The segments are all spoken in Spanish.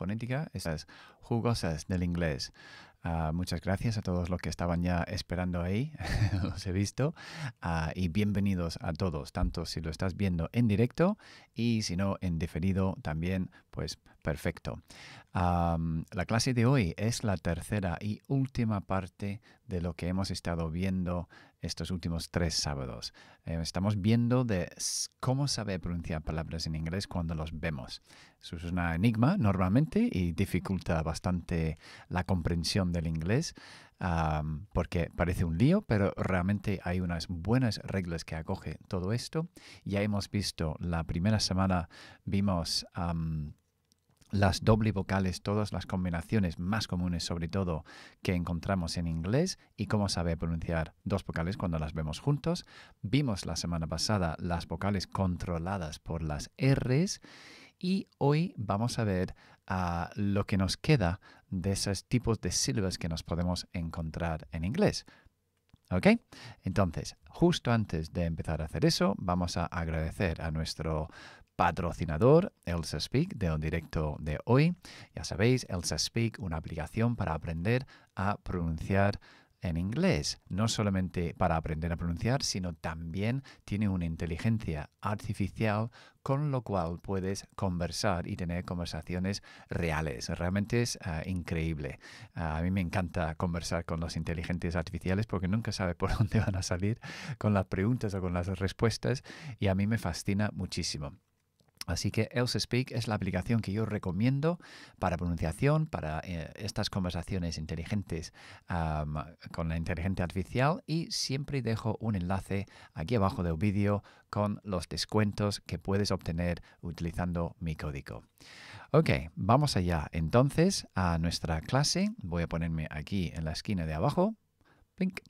fonética, estas jugosas del inglés. Ah, muchas gracias a todos los que estaban ya esperando ahí, los he visto, ah, y bienvenidos a todos, tanto si lo estás viendo en directo y si no en diferido también, pues perfecto. la clase de hoy es la tercera y última parte de lo que hemos estado viendo estos últimos tres sábados. Eh, estamos viendo de cómo saber pronunciar palabras en inglés cuando los vemos. Eso es un enigma normalmente y dificulta bastante la comprensión del inglés, porque parece un lío, pero realmente hay unas buenas reglas que acoge todo esto. Ya hemos visto, la primera semana vimos... las doble vocales, todas las combinaciones más comunes sobre todo que encontramos en inglés y cómo sabe pronunciar dos vocales cuando las vemos juntos. Vimos la semana pasada las vocales controladas por las Rs y hoy vamos a ver ah, lo que nos queda de esos tipos de sílabas que nos podemos encontrar en inglés. ¿Ok? Entonces, justo antes de empezar a hacer eso, vamos a agradecer a nuestro patrocinador, Elsa Speak, de un directo de hoy. Ya sabéis, Elsa Speak, una aplicación para aprender a pronunciar en inglés, no solamente para aprender a pronunciar, sino también tiene una inteligencia artificial con lo cual puedes conversar y tener conversaciones reales. Realmente es eh, increíble. Eh, a mí me encanta conversar con los inteligentes artificiales porque nunca sabe por dónde van a salir con las preguntas o con las respuestas y a mí me fascina muchísimo. Así que Else Speak es la aplicación que yo recomiendo para pronunciación, para eh, estas conversaciones inteligentes con la inteligencia artificial y siempre dejo un enlace aquí abajo del vídeo con los descuentos que puedes obtener utilizando mi código. Ok, vamos allá entonces a nuestra clase. Voy a ponerme aquí en la esquina de abajo. pink,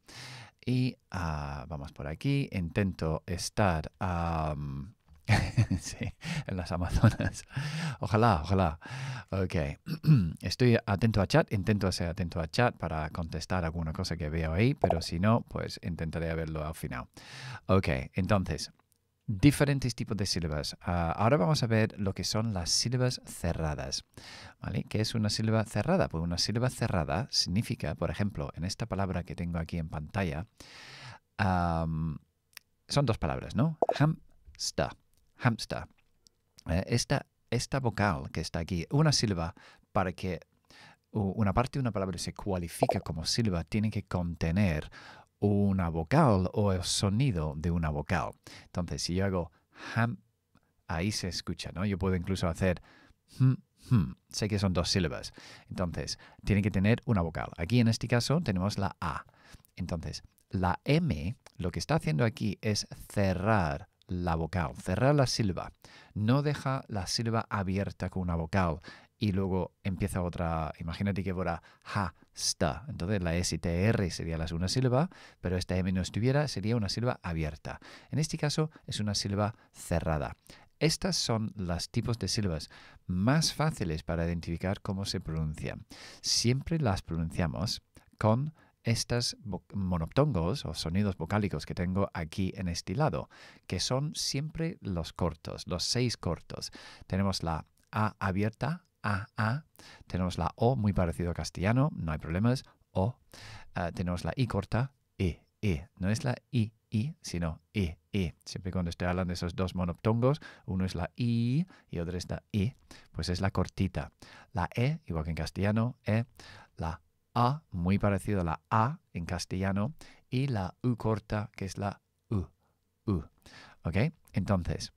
Y ah, vamos por aquí. Intento estar... sí, en las Amazonas. Ojalá, ojalá. Ok. Estoy atento a chat, intento ser atento a chat para contestar alguna cosa que veo ahí, pero si no, pues intentaré verlo al final. Ok, entonces, diferentes tipos de sílabas. Ah, ahora vamos a ver lo que son las sílabas cerradas. ¿vale? ¿Qué es una sílaba cerrada? Pues una sílaba cerrada significa, por ejemplo, en esta palabra que tengo aquí en pantalla, son dos palabras, ¿no? Hamster hamster. Eh, esta, vocal que está aquí, una sílaba para que una parte de una palabra se cualifique como sílaba, tiene que contener una vocal o el sonido de una vocal. Entonces, si yo hago ham, ahí se escucha, ¿no? Yo puedo incluso hacer hm, hm. Sé que son dos sílabas. Entonces, tiene que tener una vocal. Aquí en este caso tenemos la A. Entonces, la M lo que está haciendo aquí es cerrar la vocal, cerrar la silva No deja la silva abierta con una vocal y luego empieza otra. Imagínate que fuera ha sta. Entonces la S-I-T-E-R y sería la segunda pero esta M no estuviera, sería una silva abierta. En este caso es una silva cerrada. Estas son los tipos de silvas más fáciles para identificar cómo se pronuncian. Siempre las pronunciamos con estos monoptongos o sonidos vocálicos que tengo aquí en este lado, que son siempre los cortos, los seis cortos. Tenemos la A abierta, A, A. Tenemos la O, muy parecido a castellano, no hay problemas, O. Ah, tenemos la I corta, E, E. No es la I, I, sino E, E. Siempre cuando estoy hablando de esos dos monoptongos, uno es la I y otro es la I, e, pues es la cortita. La E, igual que en castellano, E. La a, muy parecido a la A en castellano, y la U corta, que es la U. U. Entonces,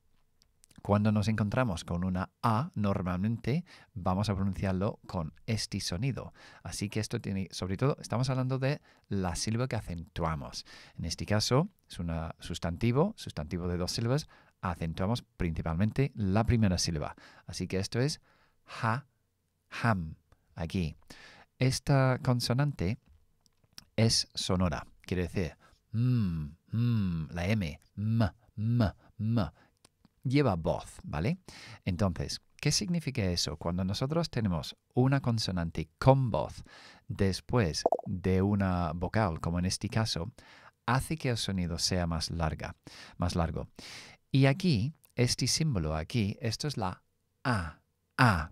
cuando nos encontramos con una A, normalmente vamos a pronunciarlo con este sonido. Así que esto tiene, sobre todo, estamos hablando de la sílaba que acentuamos. En este caso, es un sustantivo, sustantivo de dos sílabas, acentuamos principalmente la primera sílaba. Así que esto es ha, ham, aquí esta consonante es sonora, quiere decir mm, mm, la M, m, m, m, lleva voz, ¿vale? Entonces, ¿qué significa eso? Cuando nosotros tenemos una consonante con voz después de una vocal, como en este caso, hace que el sonido sea más larga, más largo. Y aquí, este símbolo aquí, esto es la A, A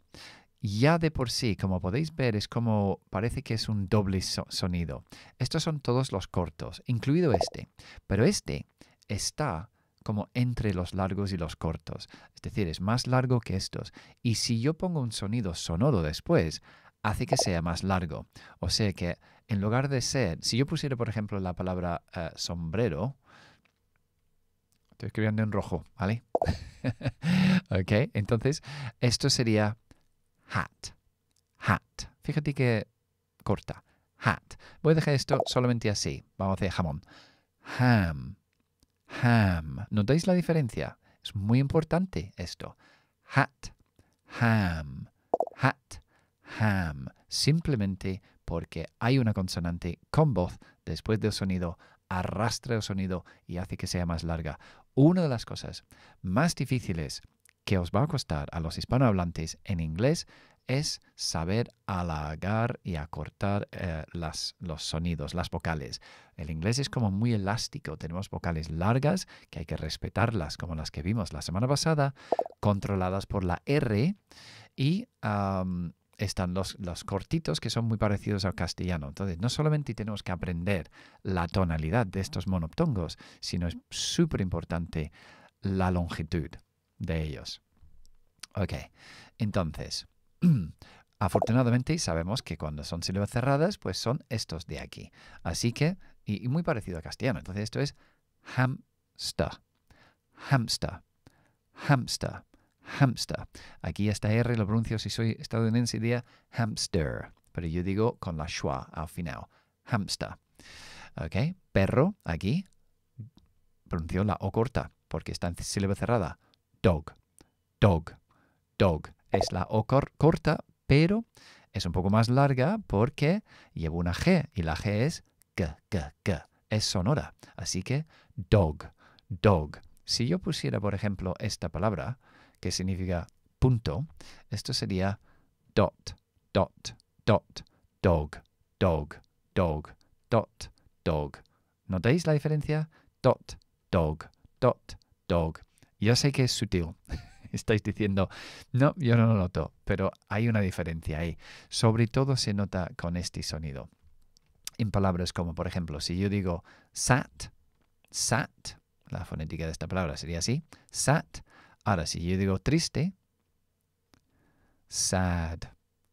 ya de por sí, como podéis ver, es como parece que es un doble sonido. Estos son todos los cortos, incluido este, pero este está como entre los largos y los cortos, es decir, es más largo que estos. Y si yo pongo un sonido sonoro después, hace que sea más largo. O sea que en lugar de ser, si yo pusiera por ejemplo la palabra eh, sombrero, estoy escribiendo en rojo, ¿vale? ok, entonces esto sería hat. Hat. Fíjate que corta. Hat. Voy a dejar esto solamente así. Vamos a hacer jamón. Ham. Ham. ¿Notáis la diferencia? Es muy importante esto. Hat. Ham. Hat. Ham. Simplemente porque hay una consonante con voz después del sonido arrastra el sonido y hace que sea más larga. Una de las cosas más difíciles que os va a costar a los hispanohablantes en inglés es saber alargar y acortar eh, los sonidos, las vocales. El inglés es como muy elástico, tenemos vocales largas que hay que respetarlas, como las que vimos la semana pasada, controladas por la R, y están los, los cortitos que son muy parecidos al castellano. Entonces, no solamente tenemos que aprender la tonalidad de estos monoptongos, sino es súper importante la longitud de ellos. Ok, entonces, afortunadamente sabemos que cuando son sílabas cerradas, pues son estos de aquí. Así que, y, muy parecido a castellano, entonces esto es hamster, hamster, hamster, hamster. Aquí esta R lo pronuncio si soy estadounidense diría hamster, pero yo digo con la schwa al final, hamster. Ok, perro, aquí, pronunció la O corta, porque está en sílaba cerrada dog, dog, dog. Es la O corta, pero es un poco más larga porque lleva una G y la G es G, G, G. Es sonora. Así que dog, dog. Si yo pusiera, por ejemplo, esta palabra, que significa punto, esto sería dot, dot, dot, dog, dog, dog, dot, dog. ¿Notáis la diferencia? Dot, dog, dot, dog. Yo sé que es sutil. Estáis diciendo, no, yo no lo noto, pero hay una diferencia ahí. Sobre todo se nota con este sonido. En palabras como, por ejemplo, si yo digo sat, sat, la fonética de esta palabra sería así, sat. Ahora, si yo digo triste, sad,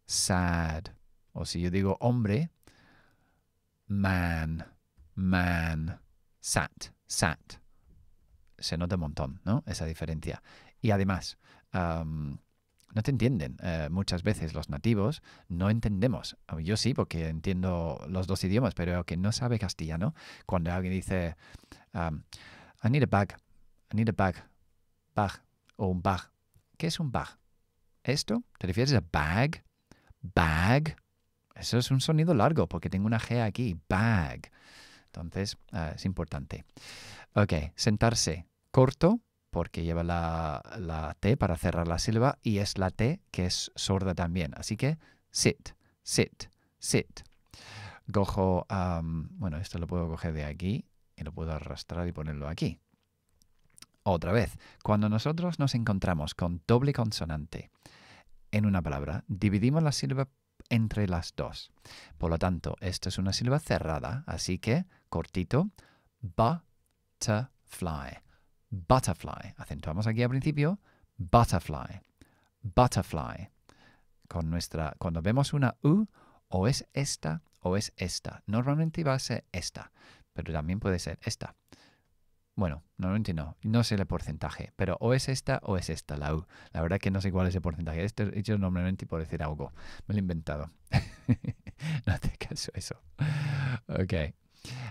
sad. O si yo digo hombre, man, man, sat, sat se nota un montón, ¿no? Esa diferencia. Y además, no te entienden. Eh, muchas veces los nativos no entendemos. Yo sí, porque entiendo los dos idiomas, pero que no sabe castellano, cuando alguien dice, I need a bag, I need a bag, bag o un bag. ¿Qué es un bag? ¿Esto? ¿Te refieres a bag? Bag. Eso es un sonido largo porque tengo una G aquí. Bag. Entonces ah, es importante. Ok, sentarse corto porque lleva la, T para cerrar la sílaba y es la T que es sorda también. Así que sit, sit, sit. Cojo, bueno, esto lo puedo coger de aquí y lo puedo arrastrar y ponerlo aquí. Otra vez, cuando nosotros nos encontramos con doble consonante en una palabra, dividimos la sílaba entre las dos. Por lo tanto, esta es una sílaba cerrada, así que cortito, butterfly, butterfly. Acentuamos aquí al principio, butterfly, butterfly. Con nuestra, cuando vemos una U, o es esta o es esta. Normalmente va a ser esta, pero también puede ser esta. Bueno, normalmente no, no sé el porcentaje, pero o es esta o es esta la U. La verdad que no sé cuál es el porcentaje. Esto he hecho normalmente por decir algo. Me lo he inventado. no te caso eso. Ok.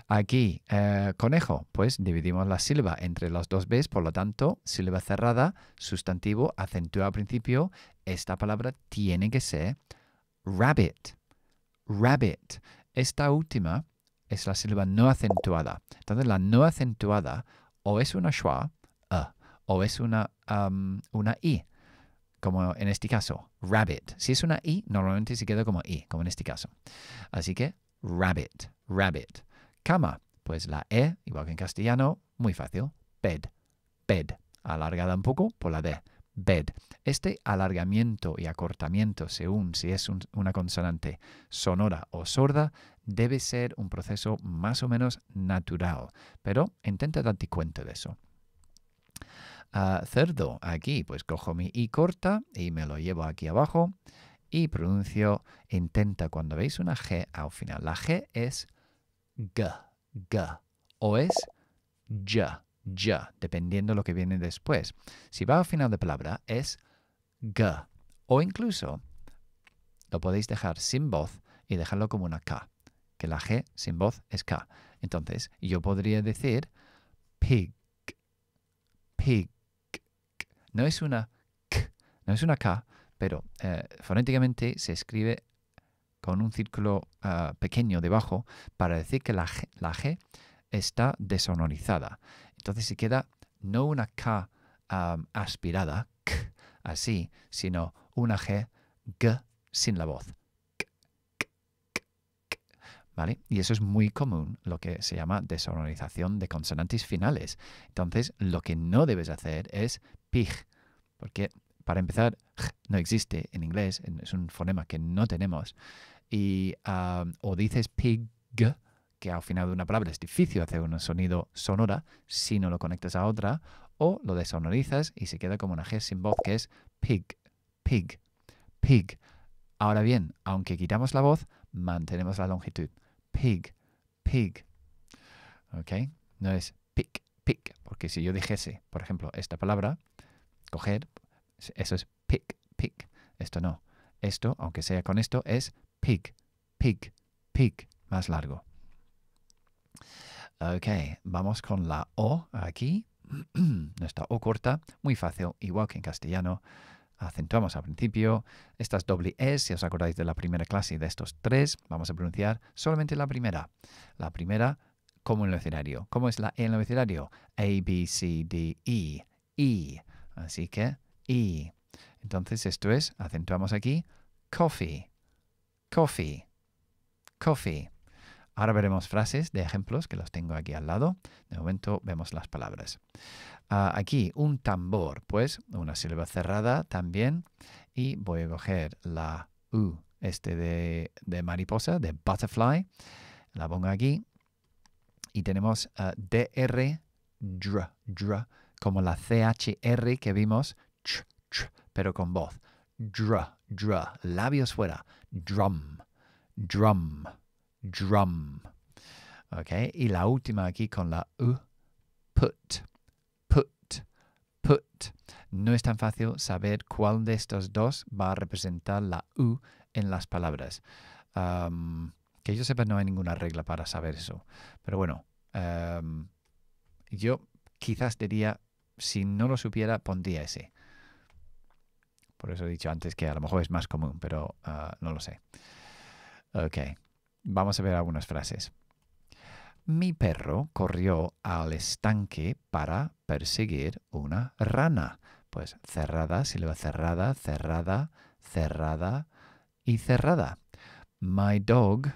Aquí, eh, conejo, pues dividimos la sílaba entre los dos Bs, por lo tanto, sílaba cerrada, sustantivo, acentuado al principio, esta palabra tiene que ser rabbit. Rabbit. Esta última es la sílaba no acentuada. Entonces la no acentuada o es una schwa eh, o es una, una i, como en este caso, rabbit. Si es una i, normalmente se queda como i, como en este caso. Así que rabbit, rabbit. Cama, pues la e, igual que en castellano, muy fácil, bed, bed. Alargada un poco por la d, bed. Este alargamiento y acortamiento, según si es una consonante sonora o sorda, debe ser un proceso más o menos natural, pero intenta darte cuenta de eso. Ah, cerdo, aquí pues cojo mi I corta y me lo llevo aquí abajo y pronuncio intenta cuando veis una G al final. La G es G, G o es J, J, dependiendo lo que viene después. Si va al final de palabra es G o incluso lo podéis dejar sin voz y dejarlo como una K que la G sin voz es K. Entonces, yo podría decir pig, pig. No es una K, no es una K, pero eh, fonéticamente se escribe con un círculo ah, pequeño debajo para decir que la G, está desonorizada. Entonces se queda no una K ah, aspirada, K, así, sino una G, G sin la voz. Y eso es muy común, lo que se llama desonorización de consonantes finales. Entonces, lo que no debes hacer es pig, porque para empezar, no existe en inglés, es un fonema que no tenemos. Y, o dices pig, que al final de una palabra es difícil hacer un sonido sonora si no lo conectas a otra, o lo desonorizas y se queda como una G sin voz que es pig, pig, pig. Ahora bien, aunque quitamos la voz, mantenemos la longitud pig, pig. ¿Ok? No es pick, pick, porque si yo dijese, por ejemplo, esta palabra, coger, eso es pick, pick. Esto no. Esto, aunque sea con esto, es pig, pig, pig, más largo. Ok, vamos con la O aquí. Nuestra O corta, muy fácil, igual que en castellano acentuamos al principio, estas doble S, e, si os acordáis de la primera clase de estos tres, vamos a pronunciar solamente la primera. La primera como en el escenario. ¿Cómo es la E en el escenario? A, B, C, D, E. E. Así que E. Entonces esto es, acentuamos aquí, coffee, coffee, coffee. Ahora veremos frases de ejemplos que los tengo aquí al lado. De momento vemos las palabras. Ah, aquí un tambor, pues una sílaba cerrada también. Y voy a coger la U, este de, mariposa, de butterfly. La pongo aquí. Y tenemos ah, DR, dr, dr, como la CHR que vimos, ch, ch, pero con voz. Dr, dr, labios fuera. Drum, drum, drum. Okay. Y la última aquí con la U, put no es tan fácil saber cuál de estos dos va a representar la U en las palabras. que yo sepa, no hay ninguna regla para saber eso. Pero bueno, yo quizás diría, si no lo supiera, pondría ese. Por eso he dicho antes que a lo mejor es más común, pero ah, no lo sé. Ok, vamos a ver algunas frases. Mi perro corrió al estanque para perseguir una rana. Pues cerrada, sílaba cerrada, cerrada, cerrada y cerrada. My dog,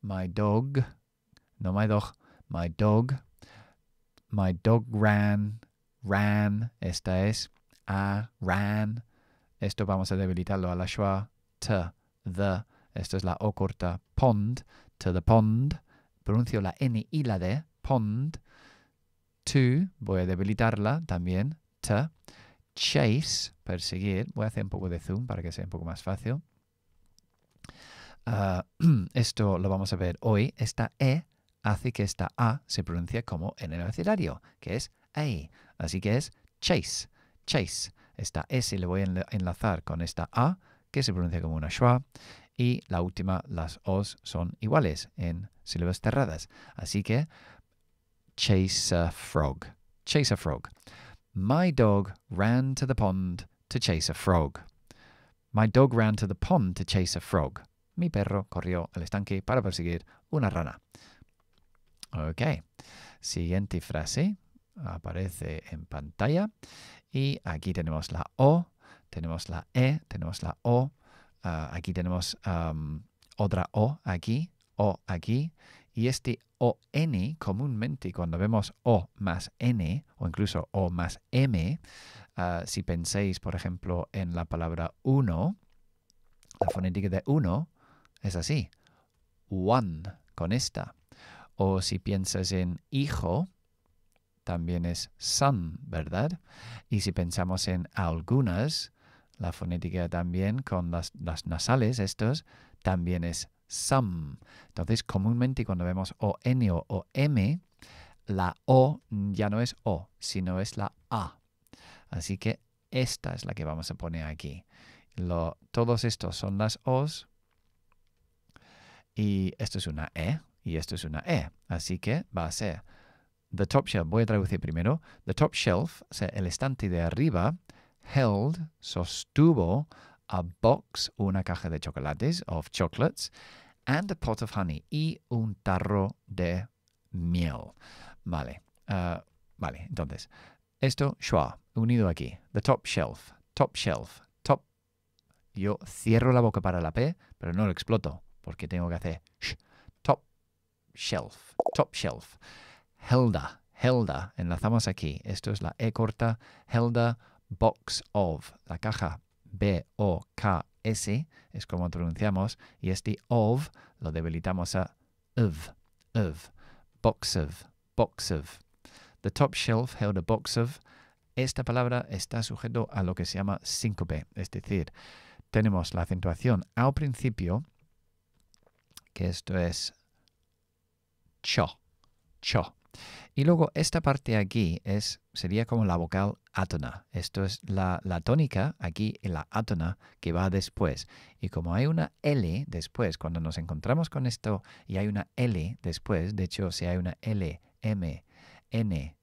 my dog, no my dog, my dog, my dog ran, ran, esta es a, ran. Esto vamos a debilitarlo a la schwa, t, the. Esto es la o corta, pond, to the pond pronuncio la N y la D, pond. To, voy a debilitarla también, to. Chase, perseguir. Voy a hacer un poco de zoom para que sea un poco más fácil. Ah, esto lo vamos a ver hoy. Esta E hace que esta A se pronuncie como en el abecedario, que es A. Así que es chase, chase. Esta S le voy a enlazar con esta A, que se pronuncia como una schwa, y la última, las Os son iguales en sílabas cerradas. Así que chase a frog. Chase a frog. My dog ran to the pond to chase a frog. My dog ran to the pond to chase a frog. Mi perro corrió al estanque para perseguir una rana. Ok. Siguiente frase aparece en pantalla. Y aquí tenemos la O, tenemos la E, tenemos la O Ah, aquí tenemos otra O aquí, O aquí, y este o n comúnmente cuando vemos o más n o incluso o más m, ah, si pensáis, por ejemplo en la palabra uno, la fonética de uno es así, one con esta. O si piensas en hijo, también es son, ¿verdad? Y si pensamos en algunas, la fonética también con las, nasales, estos, también es sam. Entonces, comúnmente cuando vemos o n o, o m, la o ya no es o, sino es la a. Así que esta es la que vamos a poner aquí. Lo, todos estos son las os y esto es una e y esto es una e. Así que va a ser the top shelf. Voy a traducir primero. The top shelf, o sea, el estante de arriba, held, sostuvo, a box, una caja de chocolates, of chocolates, and a pot of honey, y un tarro de miel. Vale, ah, vale, entonces, esto, schwa, unido aquí, the top shelf, top shelf, top. Yo cierro la boca para la P, pero no lo exploto, porque tengo que hacer sh, top shelf, top shelf. Helda, Helda, enlazamos aquí, esto es la E corta, Helda box of, la caja B-O-K-S, es como pronunciamos, y este of lo debilitamos a of, of, box of, box of. The top shelf held a box of. Esta palabra está sujeto a lo que se llama síncope, es decir, tenemos la acentuación al principio, que esto es cho, cho, y luego esta parte aquí sería como la vocal átona. Esto es la, tónica aquí en la átona que va después. Y como hay una L después, cuando nos encontramos con esto y hay una L después, de hecho si hay una L, M, N,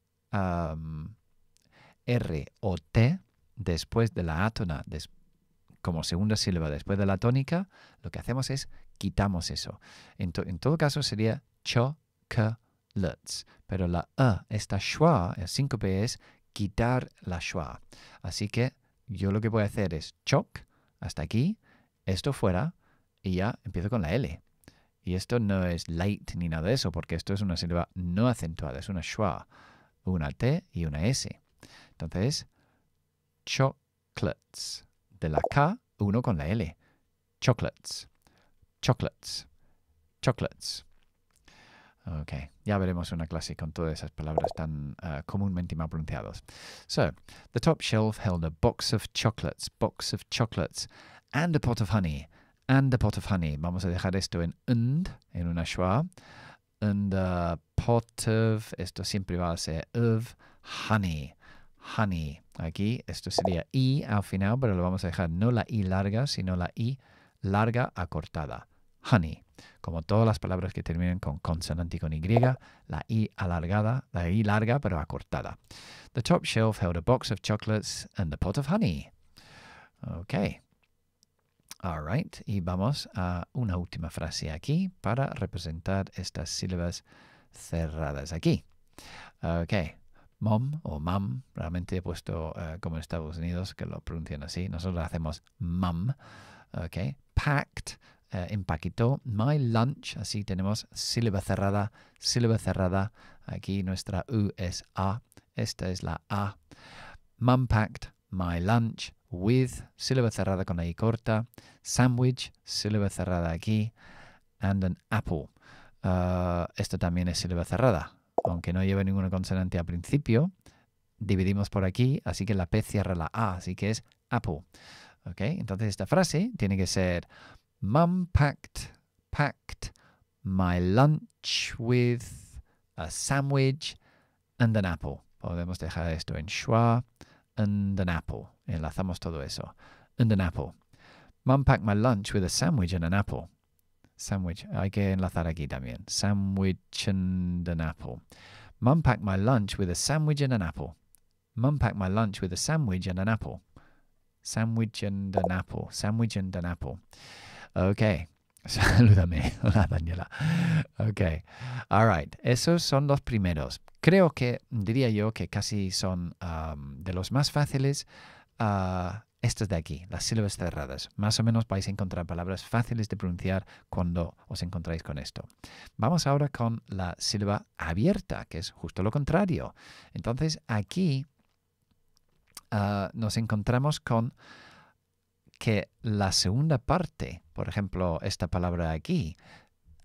R o T después de la átona, como segunda sílaba después de la tónica, lo que hacemos es quitamos eso. En, todo caso sería cho, k, lets, pero la e esta schwa, el síncope es quitar la schwa. Así que yo lo que voy a hacer es choc hasta aquí, esto fuera y ya empiezo con la L. Y esto no es light ni nada de eso, porque esto es una sílaba no acentuada, es una schwa, una T y una S. Entonces, chocolates. De la K, uno con la L. Chocolates. Chocolates. Chocolates. Ok, ya veremos una clase con todas esas palabras tan eh, comúnmente mal pronunciadas. So, the top shelf held a box of chocolates, box of chocolates, and a pot of honey, and a pot of honey. Vamos a dejar esto en und, en una schwa. And a pot of, esto siempre va a ser of honey, honey. Aquí esto sería i al final, pero lo vamos a dejar no la i larga, sino la i larga acortada honey. Como todas las palabras que terminan con consonante y con Y, la I alargada, la I larga pero acortada. The top shelf held a box of chocolates and a pot of honey. OK. All right. Y vamos a una última frase aquí para representar estas sílabas cerradas aquí. OK. mom o mam. Realmente he puesto eh, como en Estados Unidos que lo pronuncian así. Nosotros hacemos mum. Okay. Packed eh, empaquetó My Lunch, así tenemos sílaba cerrada, sílaba cerrada, aquí nuestra U es A, esta es la A. packed My Lunch, With, sílaba cerrada con la I corta, Sandwich, sílaba cerrada aquí, and an Apple. Eh, esto también es sílaba cerrada, aunque no lleve ninguna consonante al principio, dividimos por aquí, así que la P cierra la A, así que es Apple. ¿Ok? Entonces esta frase tiene que ser Mum packed packed my lunch with a sandwich and an apple. Podemos dejar esto en schwa and an apple. Enlazamos todo eso. And an apple. Mum packed my lunch with a sandwich and an apple. Sandwich. Hay que enlazar aquí también. Sandwich and an apple. Mum packed my lunch with a sandwich and an apple. Mum packed my lunch with a sandwich and an apple. Sandwich and an apple. Sandwich and an apple. Sandwich and an apple. Ok. Salúdame. Hola, Daniela. Ok. All right. Esos son los primeros. Creo que, diría yo, que casi son de los más fáciles. Ah, estos de aquí, las sílabas cerradas. Más o menos vais a encontrar palabras fáciles de pronunciar cuando os encontráis con esto. Vamos ahora con la sílaba abierta, que es justo lo contrario. Entonces aquí ah, nos encontramos con que la segunda parte, por ejemplo, esta palabra aquí,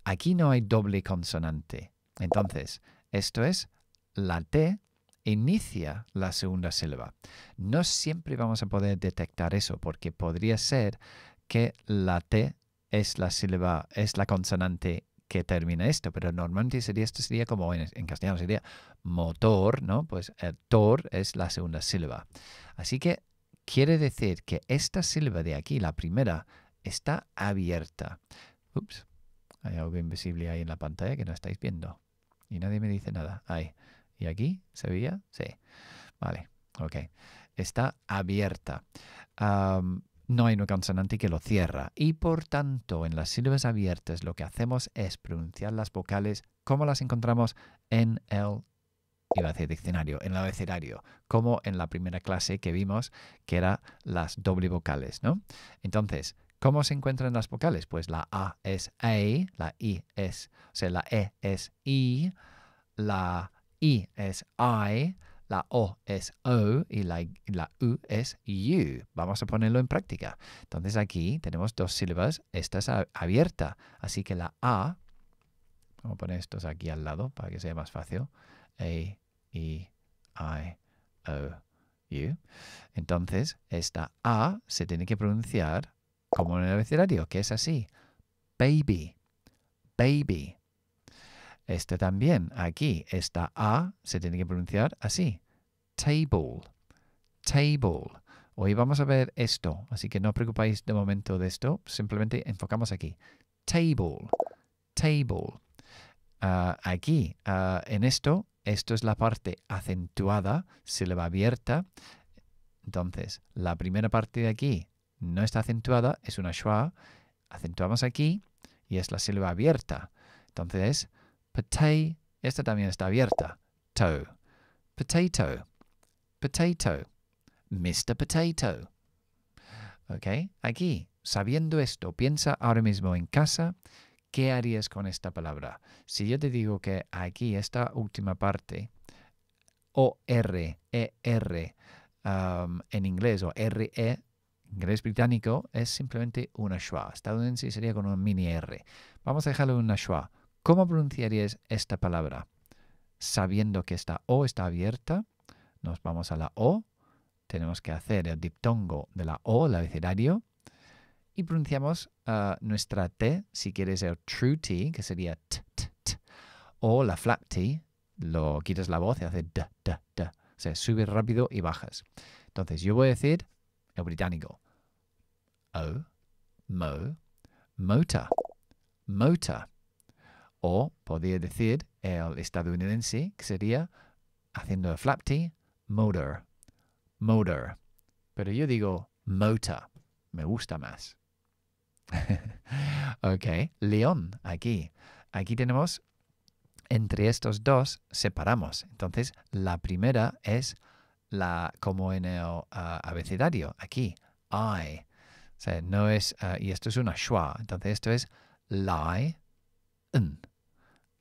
aquí no hay doble consonante. Entonces, esto es la T inicia la segunda sílaba. No siempre vamos a poder detectar eso porque podría ser que la T es la sílaba, es la consonante que termina esto, pero normalmente sería esto sería como en, en castellano sería motor, ¿no? Pues el eh, tor es la segunda sílaba. Así que Quiere decir que esta sílaba de aquí, la primera, está abierta. Ups, hay algo invisible ahí en la pantalla que no estáis viendo. Y nadie me dice nada. ¿Y aquí? ¿Se veía? Sí. Vale, ok. Está abierta. no hay una consonante que lo cierra. Y por tanto, en las sílabas abiertas lo que hacemos es pronunciar las vocales como las encontramos en el iba a hacer diccionario, en el abecedario, como en la primera clase que vimos, que era las doble vocales, ¿no? Entonces, ¿cómo se encuentran las vocales? Pues la A es A, la I es, o sea, la E es I, la I es I, la O es O y la, la, U es U. Vamos a ponerlo en práctica. Entonces aquí tenemos dos sílabas, esta es abierta, así que la A, vamos a poner estos aquí al lado para que sea más fácil, a, E, I, O, U. Entonces, esta A se tiene que pronunciar como en el abecedario, que es así. Baby, baby. Este también, aquí, esta A se tiene que pronunciar así. Table, table. Hoy vamos a ver esto, así que no os preocupéis de momento de esto, simplemente enfocamos aquí. Table, table. Ah, aquí, ah, en esto, esto es la parte acentuada, sílaba abierta. Entonces, la primera parte de aquí no está acentuada, es una schwa. Acentuamos aquí y es la sílaba abierta. Entonces, potato, esta también está abierta. To, potato, potato, Mr. Potato. ¿Ok? Aquí, sabiendo esto, piensa ahora mismo en casa ¿Qué harías con esta palabra? Si yo te digo que aquí, esta última parte, O-R-E-R e, en inglés, o RE, inglés británico, es simplemente una schwa. Estadounidense sería con un mini R. Vamos a dejarlo en una schwa. ¿Cómo pronunciarías esta palabra? Sabiendo que esta O está abierta, nos vamos a la O, tenemos que hacer el diptongo de la O, el abecedario, y pronunciamos ah, nuestra T, si quieres el true T, que sería T, T, T, o la flap T, lo quitas la voz y hace D, D, D. O sea, subes rápido y bajas. Entonces, yo voy a decir el británico. O, mo, motor, motor. O podría decir el estadounidense, que sería haciendo el flap T, motor, motor. Pero yo digo motor, me gusta más. ok, león, aquí. Aquí tenemos, entre estos dos, separamos. Entonces, la primera es la, como en el abecedario, aquí, I. no es, y esto es una schwa. Entonces, esto es lie, n.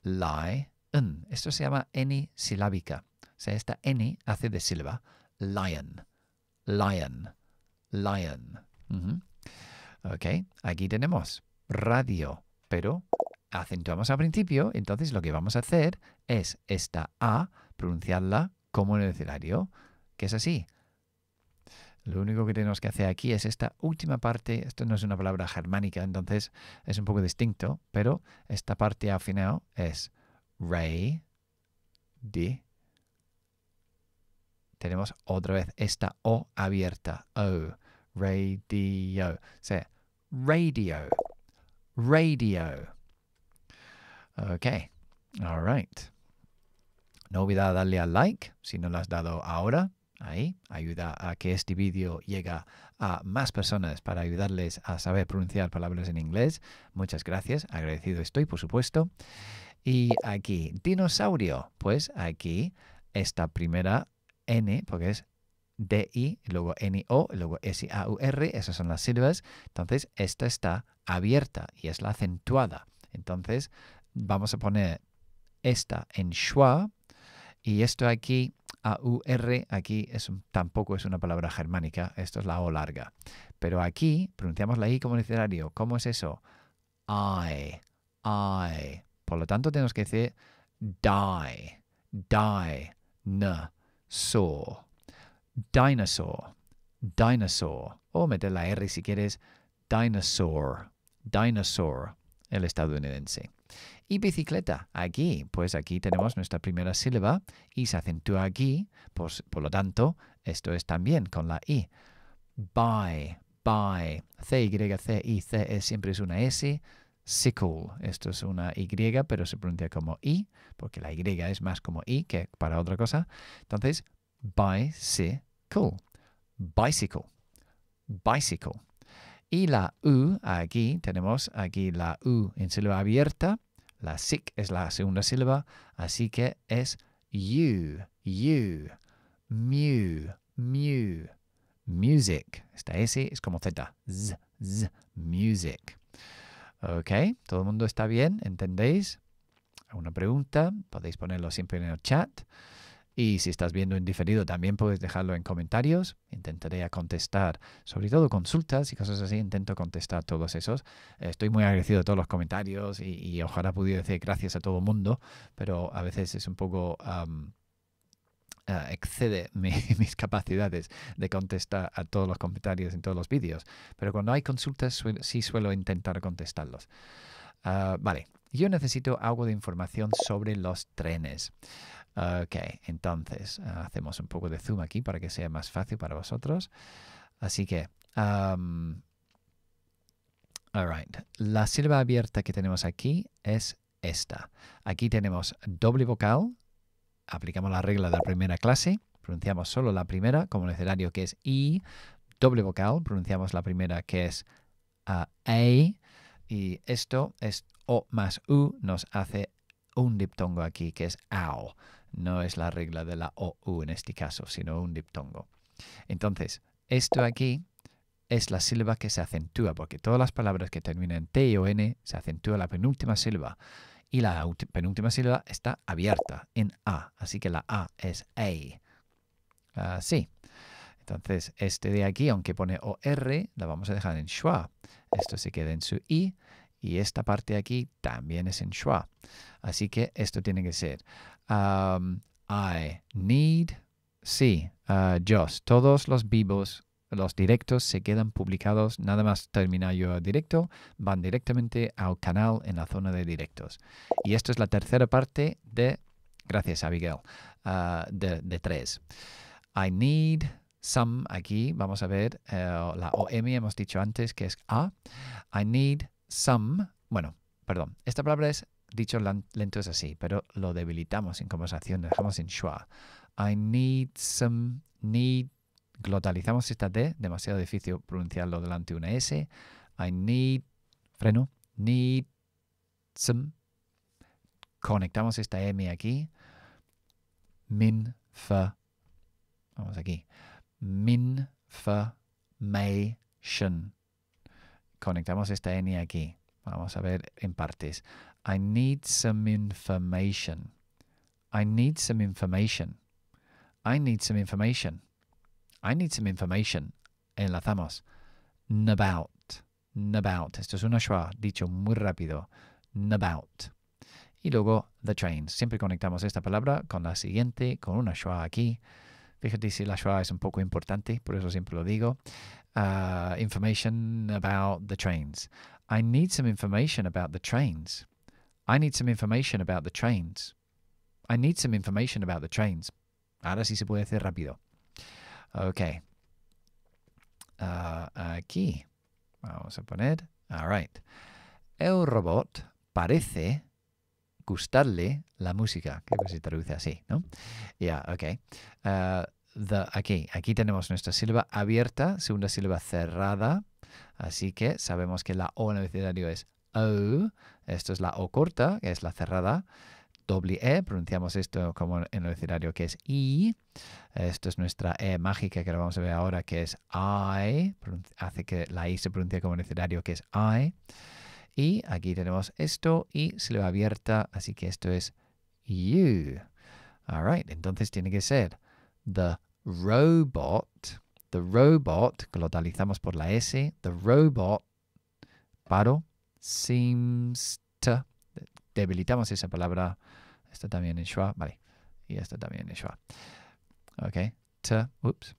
Lie, n. Esto se llama eni silábica. O sea, esta eni hace de sílaba. Lion, lion, lion. Aquí tenemos radio, pero acentuamos al principio, entonces lo que vamos a hacer es esta A, pronunciarla como en el escenario, que es así. Lo único que tenemos que hacer aquí es esta última parte, esto no es una palabra germánica, entonces es un poco distinto, pero esta parte al final es ray, di. Tenemos otra vez esta O abierta, O radio. Radio. Radio. Okay. All right. No olvides darle al like si no lo has dado ahora. Ahí ayuda a que este vídeo llegue a más personas para ayudarles a saber pronunciar palabras en inglés. Muchas gracias, agradecido estoy, por supuesto. Y aquí, dinosaurio, pues aquí esta primera N, porque es D-I, luego N-I-O, luego S-I-A-U-R. esas son las sílabas. Entonces, esta está abierta y es la acentuada. Entonces, vamos a poner esta en schwa y esto aquí, A-U-R, aquí tampoco es una palabra germánica, esto es la O larga. Pero aquí pronunciamos la I como literario. ¿Cómo es eso? I, I. Por lo tanto, tenemos que decir die, die, n, so dinosaur, dinosaur, o meter la R si quieres, dinosaur, dinosaur, el estadounidense. Y bicicleta, aquí, pues aquí tenemos nuestra primera sílaba y se acentúa aquí, pues, por lo tanto, esto es también con la I. By, by, C, Y, C, I, C, e siempre es una S. Sickle, esto es una Y, pero se pronuncia como I, porque la Y es más como I que para otra cosa. Entonces, bicycle, bicycle, bicycle. Y la U aquí, tenemos aquí la U en sílaba abierta, la sic es la segunda sílaba, así que es U, U, mu, mu, music. Esta S es como Z, z, z, music. ¿Ok? ¿Todo el mundo está bien? ¿Entendéis? ¿Alguna pregunta? Podéis ponerlo siempre en el chat. Y si estás viendo en diferido, también puedes dejarlo en comentarios. Intentaré contestar, sobre todo consultas y cosas así. Intento contestar todos esos. Estoy muy agradecido a todos los comentarios y, ojalá pudiera decir gracias a todo el mundo, pero a veces es un poco. Eh, excede mis capacidades de contestar a todos los comentarios en todos los vídeos, pero cuando hay consultas sí suelo intentar contestarlos. Ah, vale, yo necesito algo de información sobre los trenes. Ok, entonces ah, hacemos un poco de zoom aquí para que sea más fácil para vosotros. Así que, la sílaba abierta que tenemos aquí es esta. Aquí tenemos doble vocal, aplicamos la regla de la primera clase, pronunciamos solo la primera como el escenario que es I, doble vocal, pronunciamos la primera que es ah, A, y esto es O más U, nos hace un diptongo aquí que es AO no es la regla de la OU en este caso, sino un diptongo. Entonces, esto aquí es la sílaba que se acentúa, porque todas las palabras que terminan en T o N se acentúa la penúltima sílaba y la penúltima sílaba está abierta en A, así que la A es A. Así. Entonces, este de aquí, aunque pone OR, la vamos a dejar en schwa. Esto se queda en su I y esta parte de aquí también es en schwa. Así que esto tiene que ser um, I need. Sí, uh, Josh, todos los vivos, los directos se quedan publicados. Nada más terminar yo directo, van directamente al canal en la zona de directos. Y esto es la tercera parte de, gracias Abigail, uh, de, tres. I need some aquí, vamos a ver, uh, la OM hemos dicho antes que es A. I need some, bueno, perdón, esta palabra es dicho lento es así, pero lo debilitamos en conversación, dejamos en schwa. I need some, need, glotalizamos esta D, demasiado difícil pronunciarlo delante de una S. I need, freno, need some, conectamos esta M aquí. Min, fa, vamos aquí. Min, fa, may, shun. Conectamos esta N aquí. Vamos a ver en partes. I need some information. I need some information. I need some information. I need some information. Enlazamos. About, about. Esto es una schwa dicho muy rápido. About. Y luego the train. Siempre conectamos esta palabra con la siguiente, con una schwa aquí. Fíjate si la schwa es un poco importante, por eso siempre lo digo. Uh, information about the trains. I need some information about the trains. I need some information about the trains. I need some information about the trains. Ahora sí se puede hacer rápido. Ok. Ah, aquí. Vamos a poner. All El robot parece gustarle la música. que se traduce así, ¿no? Yeah, ok. Ah, the, aquí, aquí tenemos nuestra sílaba abierta, segunda sílaba cerrada. Así que sabemos que la O en el es o, e, esto es la O corta, que es la cerrada, doble E, pronunciamos esto como en el escenario que es I, esto es nuestra E mágica que lo vamos a ver ahora que es I, hace que la I se pronuncie como en el escenario que es I, y aquí tenemos esto y se va abierta, así que esto es U Alright, entonces tiene que ser the robot, the robot, que por la S, the robot, paro, seems to. Debilitamos esa palabra. Esta también en schwa. Vale. Y esta también en schwa. Ok. T. Oops.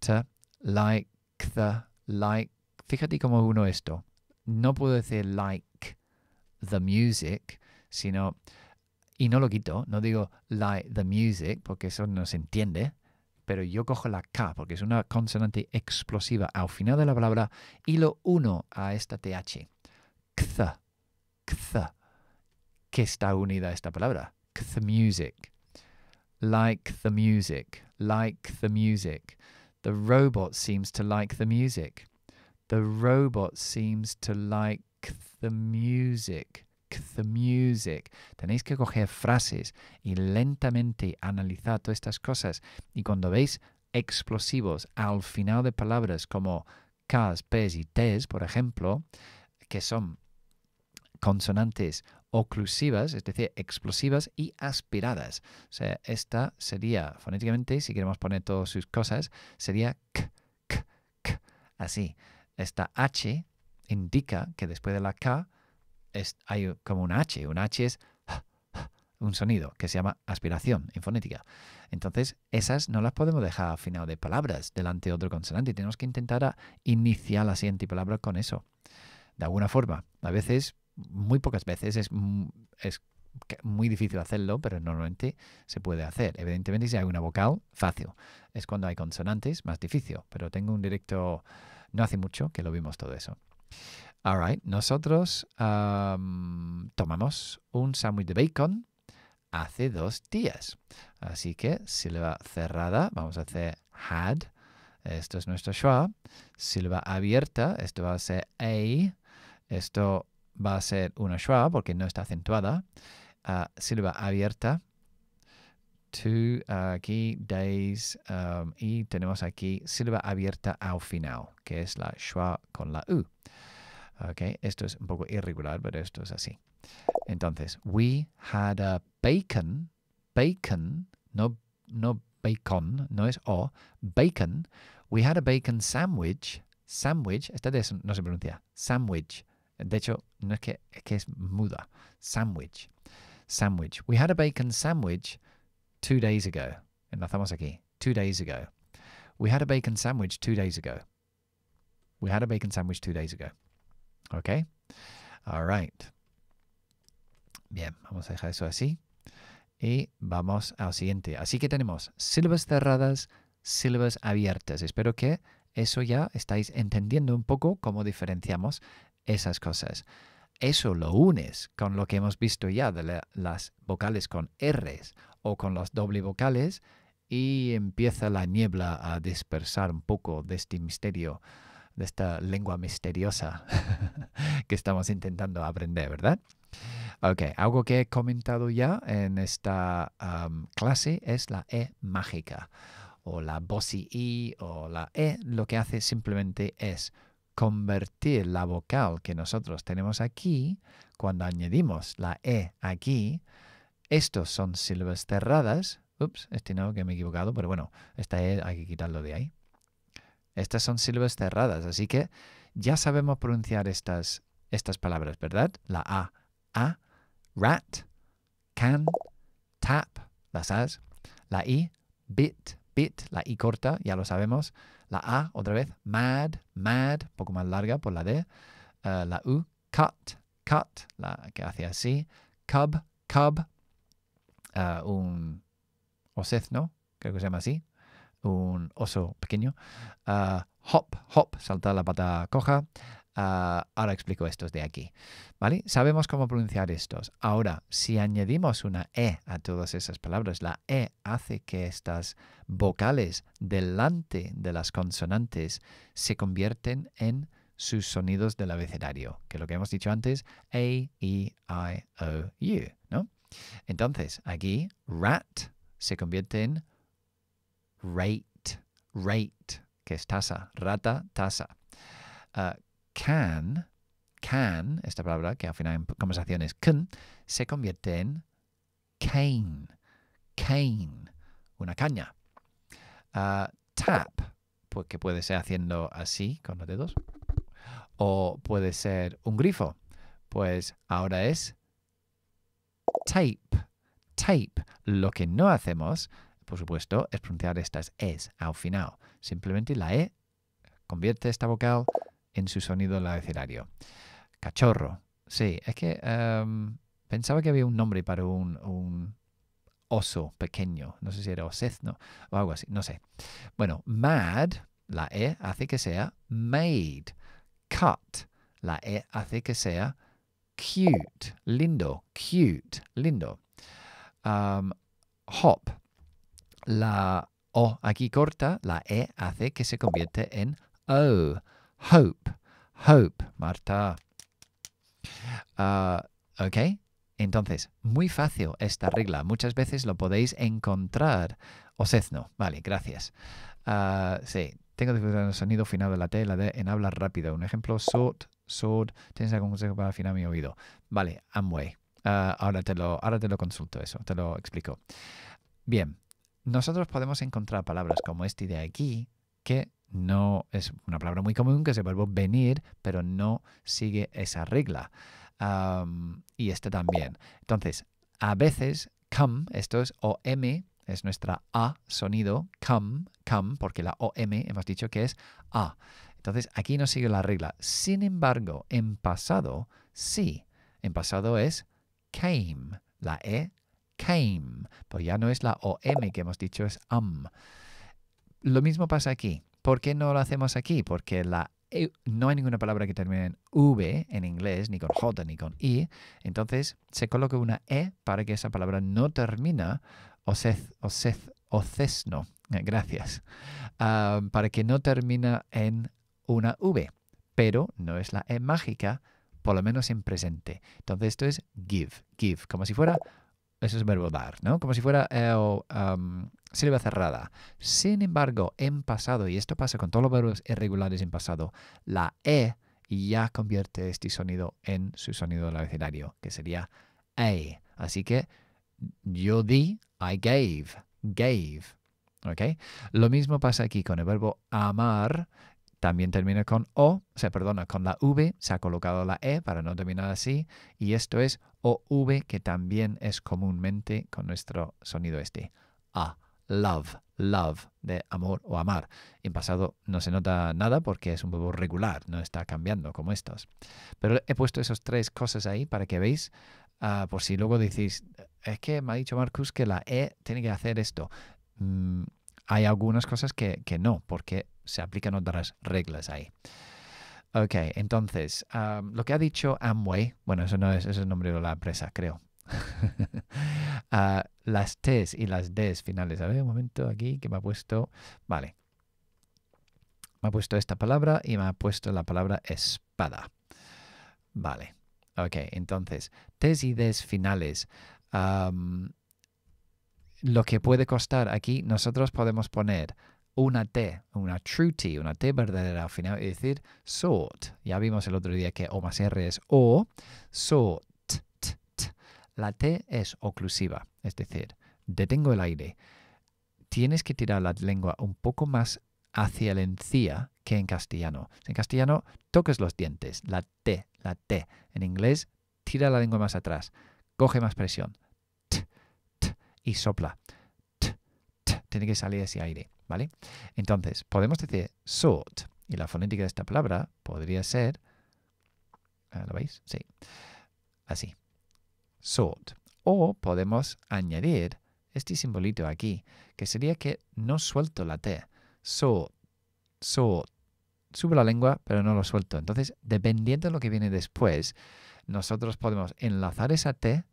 T. Like the. Like. Fíjate cómo uno esto. No puedo decir like the music, sino. Y no lo quito. No digo like the music, porque eso no se entiende pero yo cojo la K porque es una consonante explosiva al final de la palabra y lo uno a esta TH que está unida a esta palabra, kth music. Like the music, like the music. The robot seems to like the music. The robot seems to like the music. The music. Tenéis que coger frases y lentamente analizar todas estas cosas. Y cuando veis explosivos al final de palabras como cas, pes y tes, por ejemplo, que son consonantes oclusivas, es decir, explosivas y aspiradas. O sea, esta sería fonéticamente, si queremos poner todas sus cosas, sería k, k, k, así. Esta H indica que después de la K hay como un H. Un H es un sonido que se llama aspiración en fonética. Entonces, esas no las podemos dejar al final de palabras delante de otro consonante. Tenemos que intentar iniciar la siguiente palabra con eso. De alguna forma. A veces muy pocas veces es, es muy difícil hacerlo, pero normalmente se puede hacer. Evidentemente, si hay una vocal, fácil. Es cuando hay consonantes, más difícil. Pero tengo un directo no hace mucho que lo vimos todo eso. All right, nosotros tomamos un sándwich de bacon hace dos días. Así que sílaba cerrada, vamos a hacer had. Esto es nuestro schwa. Sílaba abierta, esto va a ser a. Esto va a ser una schwa porque no está acentuada, ah, silva abierta, to ah, aquí days um, y tenemos aquí silva abierta al final, que es la schwa con la u. Okay, esto es un poco irregular, pero esto es así. Entonces, we had a bacon, bacon, no, no bacon, no es o, bacon. We had a bacon sandwich, sandwich, esta no se pronuncia, sandwich. De hecho, no es que es, muda. Sandwich. Sandwich. We had a bacon sandwich two days ago. Enlazamos aquí. Two days ago. We had a bacon sandwich two days ago. We had a bacon sandwich two days ago. ¿Ok? All right. Bien, vamos a dejar eso así. Y vamos al siguiente. Así que tenemos sílabas cerradas, sílabas abiertas. Espero que eso ya estáis entendiendo un poco cómo diferenciamos esas cosas. Eso lo unes con lo que hemos visto ya de las vocales con Rs o con las doble vocales y empieza la niebla a dispersar un poco de este misterio, de esta lengua misteriosa que estamos intentando aprender, ¿verdad? Ok, algo que he comentado ya en esta clase es la E mágica o la bosi e o la E, lo que hace simplemente es convertir la vocal que nosotros tenemos aquí, cuando añadimos la E aquí, estos son sílabas cerradas. Ups, este que me he equivocado, pero bueno, esta E hay que quitarlo de ahí. Estas son sílabas cerradas, así que ya sabemos pronunciar estas, estas palabras, ¿verdad? La A, A, rat, can, tap, las As. La I, bit, bit, la I corta, ya lo sabemos. La A, otra vez, mad, mad, poco más larga por la D. Eh, la U, cut, cut, la que hace así. Cub, cub, eh, un no creo que se llama así, un oso pequeño. Eh, hop, hop, saltar la pata coja. Ah, ahora explico estos de aquí. ¿Vale? Sabemos cómo pronunciar estos. Ahora, si añadimos una E a todas esas palabras, la E hace que estas vocales delante de las consonantes se convierten en sus sonidos del abecedario, que lo que hemos dicho antes, A, E, I, O, U, ¿no? Entonces, aquí, rat se convierte en rate, rate, que es tasa, rata, tasa. Ah, can, can, esta palabra que al final en es can, se convierte en cane, cane, una caña. Ah, tap, porque que puede ser haciendo así con los dedos, o puede ser un grifo, pues ahora es tape, tape. Lo que no hacemos, por supuesto, es pronunciar estas es al final. Simplemente la e convierte esta vocal en su sonido en Cachorro. Sí, es que em, pensaba que había un nombre para un, oso pequeño. No sé si era osezno o algo así, no sé. Bueno, mad, la E hace que sea made. Cut, la E hace que sea cute, lindo, cute, lindo. Em, hop, la O aquí corta, la E hace que se convierte en O hope, hope, Marta. Ah, ¿Ok? Entonces, muy fácil esta regla. Muchas veces lo podéis encontrar. O Osezno. vale, gracias. Ah, sí, tengo dificultad en el sonido final de la T en habla rápido. Un ejemplo, sort, sort. ¿Tienes algún consejo para afinar mi oído? Vale, Amway. Ah, ahora, te lo, ahora te lo consulto eso, te lo explico. Bien, nosotros podemos encontrar palabras como esta de aquí, que no es una palabra muy común, que se el venir, pero no sigue esa regla. y este también. Entonces, a veces come, esto es OM, es nuestra A sonido, come, come, porque la OM hemos dicho que es A. Entonces, aquí no sigue la regla. Sin embargo, en pasado, sí. En pasado es came. La E, came. pues ya no es la OM que hemos dicho, es am. Lo mismo pasa aquí. ¿Por qué no lo hacemos aquí? Porque la e, no hay ninguna palabra que termine en V en inglés, ni con J, ni con I. Entonces se coloca una E para que esa palabra no termina o, o, o cesno, eh, gracias, ah, para que no termina en una V. Pero no es la E mágica, por lo menos en presente. Entonces esto es give, give, como si fuera ese es verbo dar, ¿no? Como si fuera um, cerrada. Sin embargo, en pasado, y esto pasa con todos los verbos irregulares en pasado, la E ya convierte este sonido en su sonido del que sería A. Así que yo di, I gave, gave. ¿Ok? Lo mismo pasa aquí con el verbo amar, también termina con O, o sea, perdona, con la V, se ha colocado la E para no terminar así, y esto es OV, que también es comúnmente con nuestro sonido este. A, love, love, de amor o amar. En pasado no se nota nada porque es un verbo regular, no está cambiando como estos. Pero he puesto esas tres cosas ahí para que veáis, ah, por si luego decís, es que me ha dicho Marcus que la E tiene que hacer esto. Mm, hay algunas cosas que, que no, porque se aplican otras reglas ahí. Ok, entonces, lo que ha dicho Amway, bueno, eso no es, el nombre de la empresa, creo. Ah, las T's y las D's finales. A ver, un momento aquí que me ha puesto. Vale. Me ha puesto esta palabra y me ha puesto la palabra espada. Vale. Ok, entonces, T's y D's finales. lo que puede costar aquí, nosotros podemos poner una T, una true T, una T verdadera al final, es decir, sort. Ya vimos el otro día que O más R es O, sort. T, t, La T es oclusiva, es decir, detengo el aire. Tienes que tirar la lengua un poco más hacia la encía que en castellano. En castellano toques los dientes, la T, la T. En inglés tira la lengua más atrás, coge más presión, t, t, y sopla. T, t, tiene que salir ese aire. ¿Vale? Entonces, podemos decir sort. Y la fonética de esta palabra podría ser. ¿eh? ¿Lo veis? Sí. Así. Sort. O podemos añadir este simbolito aquí, que sería que no suelto la T. Sort. Sort. Subo la lengua, pero no lo suelto. Entonces, dependiendo de lo que viene después, nosotros podemos enlazar esa T.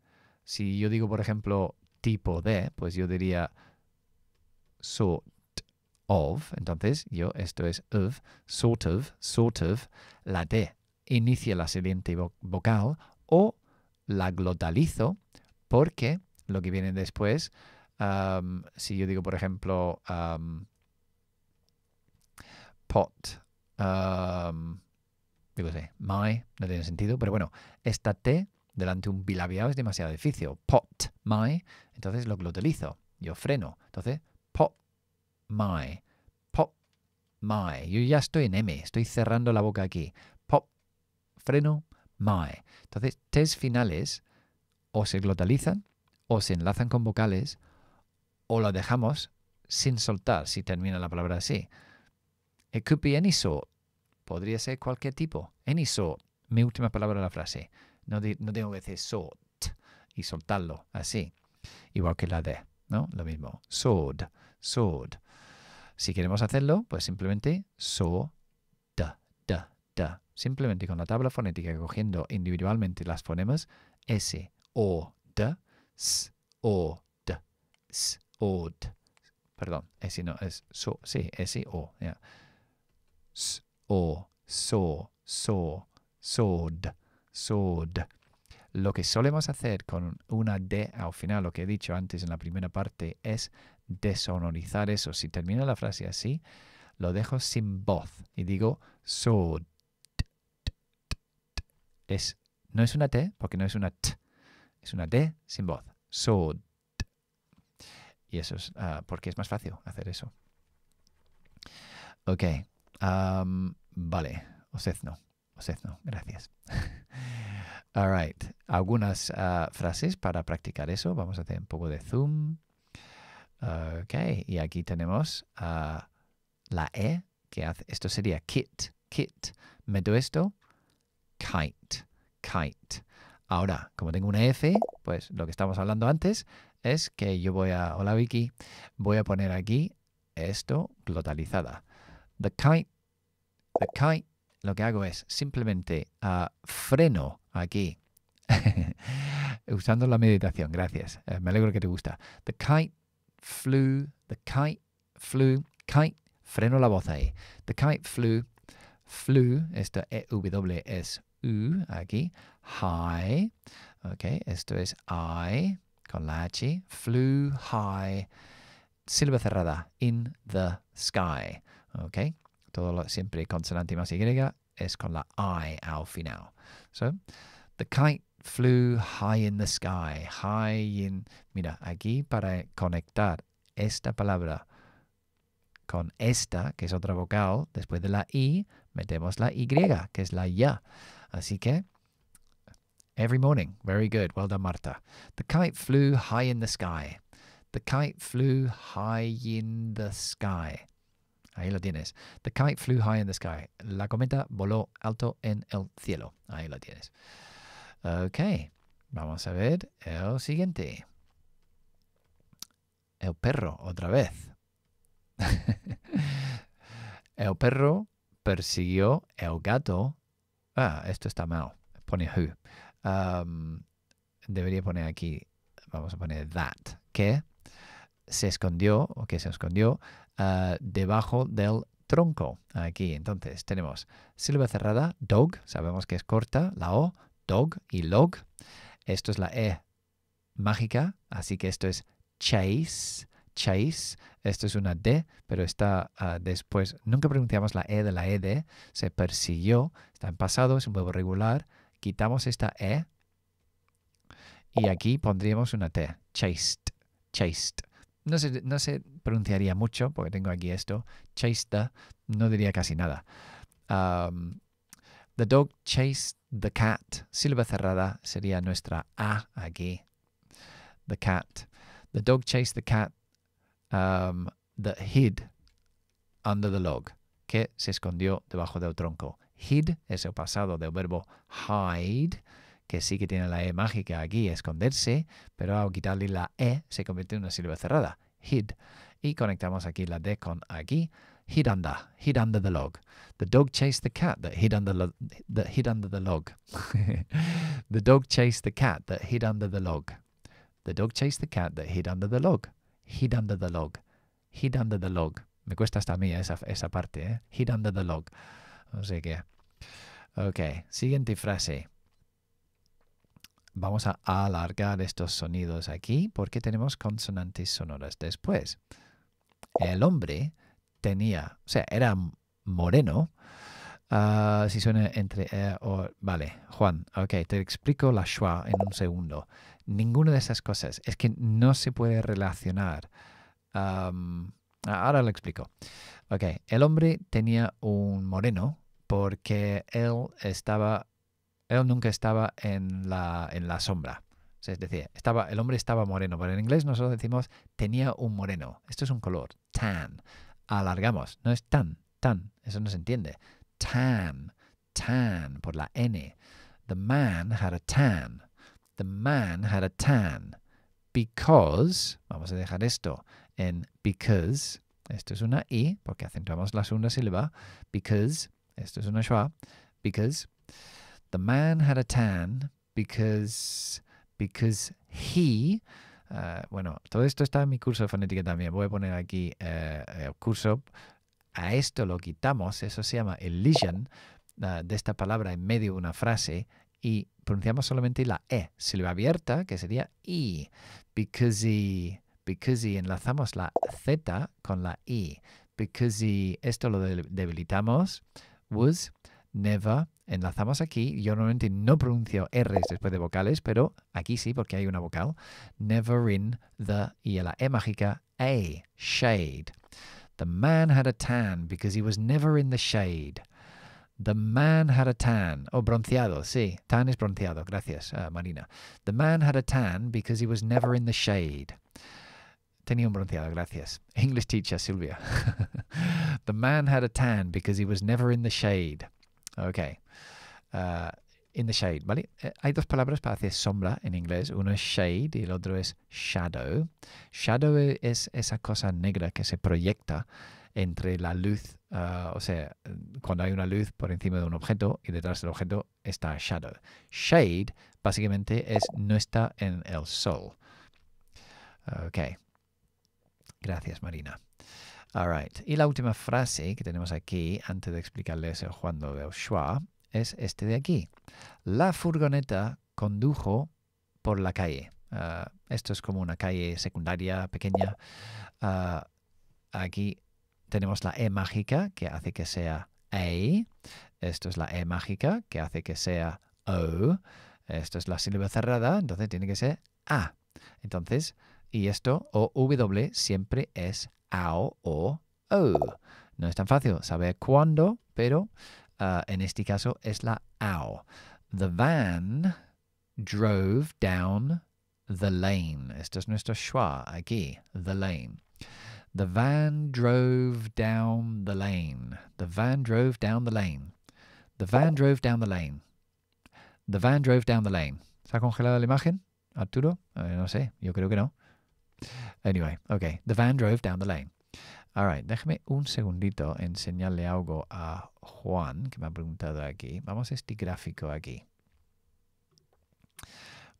Si yo digo, por ejemplo, tipo d pues yo diría sort of, entonces yo, esto es of, sort of, sort of, la T inicia la siguiente vocal o la glotalizo porque lo que viene después, si yo digo, por ejemplo, pot, digo, sé, my, no tiene sentido, pero bueno, esta T delante un bilabiado es demasiado difícil. Pot, my, entonces lo glotalizo, yo freno, entonces my. Pop my. Yo ya estoy en M, estoy cerrando la boca aquí. Pop, freno, my. Entonces, tres finales o se glotalizan o se enlazan con vocales o lo dejamos sin soltar si termina la palabra así. It could be any sort. Podría ser cualquier tipo. Any sort. Mi última palabra de la frase. No, no tengo que decir sort y soltarlo así. Igual que la de ¿no? Lo mismo. Sword, sword. Si queremos hacerlo, pues simplemente so, da, da, da. Simplemente con la tabla fonética cogiendo individualmente las fonemas s, o, d s, o, d s, o, da. Perdón, s no, es so, sí, s, o, yeah. S, o, so, so, SO, Lo que solemos hacer con una D al final, lo que he dicho antes en la primera parte, es deshonorizar eso. Si termino la frase así, lo dejo sin voz y digo so Es, no es una T, porque no es una T, es una T sin voz. so Y eso es ah, porque es más fácil hacer eso. Ok. vale. Osezno. no Gracias. All Algunas ah, frases para practicar eso. Vamos a hacer un poco de zoom. Ok, y aquí tenemos la E que hace, esto sería kit, kit, meto esto, kite, kite. Ahora, como tengo una F, pues lo que estamos hablando antes es que yo voy a, hola Vicky, voy a poner aquí esto glotalizada. The kite, the kite, lo que hago es simplemente ah, freno aquí, usando la meditación, gracias, eh, me alegro que te gusta. The kite flew, the kite flew, kite, freno la voz ahí. The kite flew, flew, esto es U aquí, high, ok, esto es I con la H, flew high, sílaba cerrada, in the sky, ok, todo lo, siempre consonante más Y es con la I al final. So, the kite flew high in the sky, high in... Mira, aquí para conectar esta palabra con esta, que es otra vocal, después de la I, metemos la Y, que es la ya. Así que, every morning, very good, well done, Marta. The kite flew high in the sky. The kite flew high in the sky. Ahí lo tienes. The kite flew high in the sky. La cometa voló alto en el cielo. Ahí lo tienes. Ok, vamos a ver el siguiente. El perro, otra vez. el perro persiguió el gato. Ah, esto está mal. Pone who. debería poner aquí, vamos a poner that, que se escondió o que se escondió ah, debajo del tronco. Aquí entonces tenemos sílaba cerrada, dog, sabemos que es corta, la O, dog y log. Esto es la E mágica, así que esto es chase. Chase, esto es una D, pero está ah, después, nunca pronunciamos la E de la ED, se persiguió, está en pasado, es un huevo regular, quitamos esta E y aquí pondríamos una T, chased, chased. No se, no se pronunciaría mucho porque tengo aquí esto, chased, no diría casi nada. the dog chased The cat. Sílaba cerrada sería nuestra A aquí. The cat. The dog chased the cat um, that hid under the log, que se escondió debajo del tronco. Hid es el pasado del verbo hide, que sí que tiene la E mágica aquí, esconderse, pero al quitarle la E se convierte en una sílaba cerrada. Hid. Y conectamos aquí la D con aquí. hid under, hid under the log. The dog chased the cat that hid under lo- that hid under the log. the dog chased the cat that hid under the log. The dog chased the cat that hid under the log. Hid under the log. Hid under the log. Me cuesta hasta a mí esa, esa parte, ¿eh? Hid under the log. O sea que. Ok, siguiente frase. Vamos a alargar estos sonidos aquí porque tenemos consonantes sonoras después. El hombre tenía, o sea, era moreno. Ah, si suena entre e Vale, Juan, ok, te explico la schwa en un segundo. Ninguna de esas cosas. Es que no se puede relacionar. Ah, ahora lo explico. Ok, el hombre tenía un moreno porque él estaba... Él nunca estaba en la, en la sombra. es decir, estaba, el hombre estaba moreno, pero en inglés nosotros decimos tenía un moreno. Esto es un color, tan alargamos. No es tan, tan, eso no se entiende. Tan, tan, por la N. The man had a tan. The man had a tan. Because, vamos a dejar esto en because, esto es una I, porque acentuamos la segunda sílaba. Because, esto es una schwa. Because, the man had a tan because, because he, Ah, bueno, todo esto está en mi curso de fonética también. Voy a poner aquí el eh, eh, curso. A esto lo quitamos, eso se llama elision ah, de esta palabra en medio de una frase y pronunciamos solamente la E, va abierta, que sería I. Because y because enlazamos la Z con la I. Because he, esto lo debilitamos. Was never. Enlazamos aquí. Yo normalmente no pronuncio R después de vocales, pero aquí sí, porque hay una vocal. Never in the y a la E mágica A. Shade. The man had a tan because he was never in the shade. The man had a tan. O oh, bronceado, sí. Tan es bronceado. Gracias, eh, Marina. The man had a tan because he was never in the shade. Tenía un bronceado, gracias. English teacher, Silvia. the man had a tan because he was never in the shade. Ok. Ah, in the shade, ¿vale? Eh, hay dos palabras para hacer sombra en inglés. Uno es shade y el otro es shadow. Shadow e, es esa cosa negra que se proyecta entre la luz, ah, o sea, cuando hay una luz por encima de un objeto y detrás del objeto está shadow. Shade básicamente es no está en el sol. Ok. Gracias, Marina. Y la última frase que tenemos aquí, antes de explicarles el Juan de Oshua, es este de aquí. La furgoneta condujo por la calle. Ah, esto es como una calle secundaria pequeña. Ah, aquí tenemos la E mágica que hace que sea A. Esto es la E mágica que hace que sea O. Esto es la sílaba cerrada, entonces tiene que ser A. Entonces, y esto, o W, siempre es A o No es tan fácil saber cuándo, pero ah, en este caso es la ao. The van drove down the lane. Esto es nuestro schwa aquí, the lane. The van drove down the lane. The van drove down the lane. The van drove down the lane. The van drove down the lane. ¿Se ha congelado la imagen, Arturo? no sé, yo creo que no. Anyway, ok. The van drove down the lane. alright, right, un segundito enseñarle algo a Juan, que me ha preguntado aquí. Vamos a este gráfico aquí.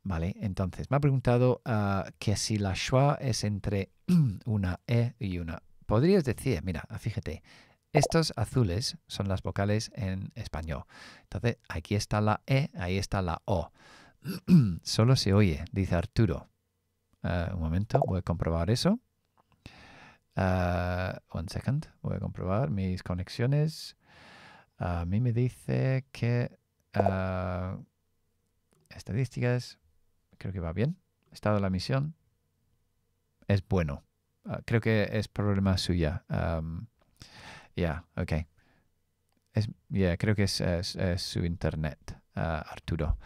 Vale, entonces me ha preguntado ah, que si la schwa es entre una E y una. Podrías decir, mira, fíjate, estos azules son las vocales en español. Entonces, aquí está la E, ahí está la O. Solo se oye, dice Arturo. Ah, un momento, voy a comprobar eso. Ah, one second, voy a comprobar mis conexiones. a mí me dice que ah, estadísticas, creo que va bien. Estado de la misión es bueno. creo que es problema suya. ya, yeah, ok. creo que es su internet, Arturo.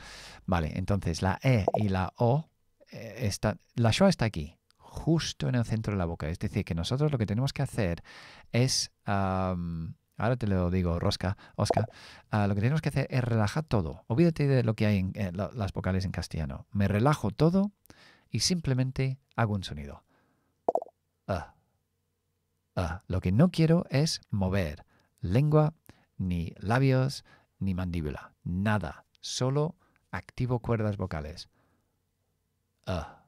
Vale, entonces la E y la O eh, está, la Shoah está aquí, justo en el centro de la boca. Es decir, que nosotros lo que tenemos que hacer es, ahora te lo digo, Rosca, Oscar, ah, lo que tenemos que hacer es relajar todo. Olvídate de lo que hay en las vocales en castellano. Me relajo todo y simplemente hago un sonido. Ah, ah. Lo que no quiero es mover lengua, ni labios, ni mandíbula. Nada. Solo activo cuerdas vocales. Ah,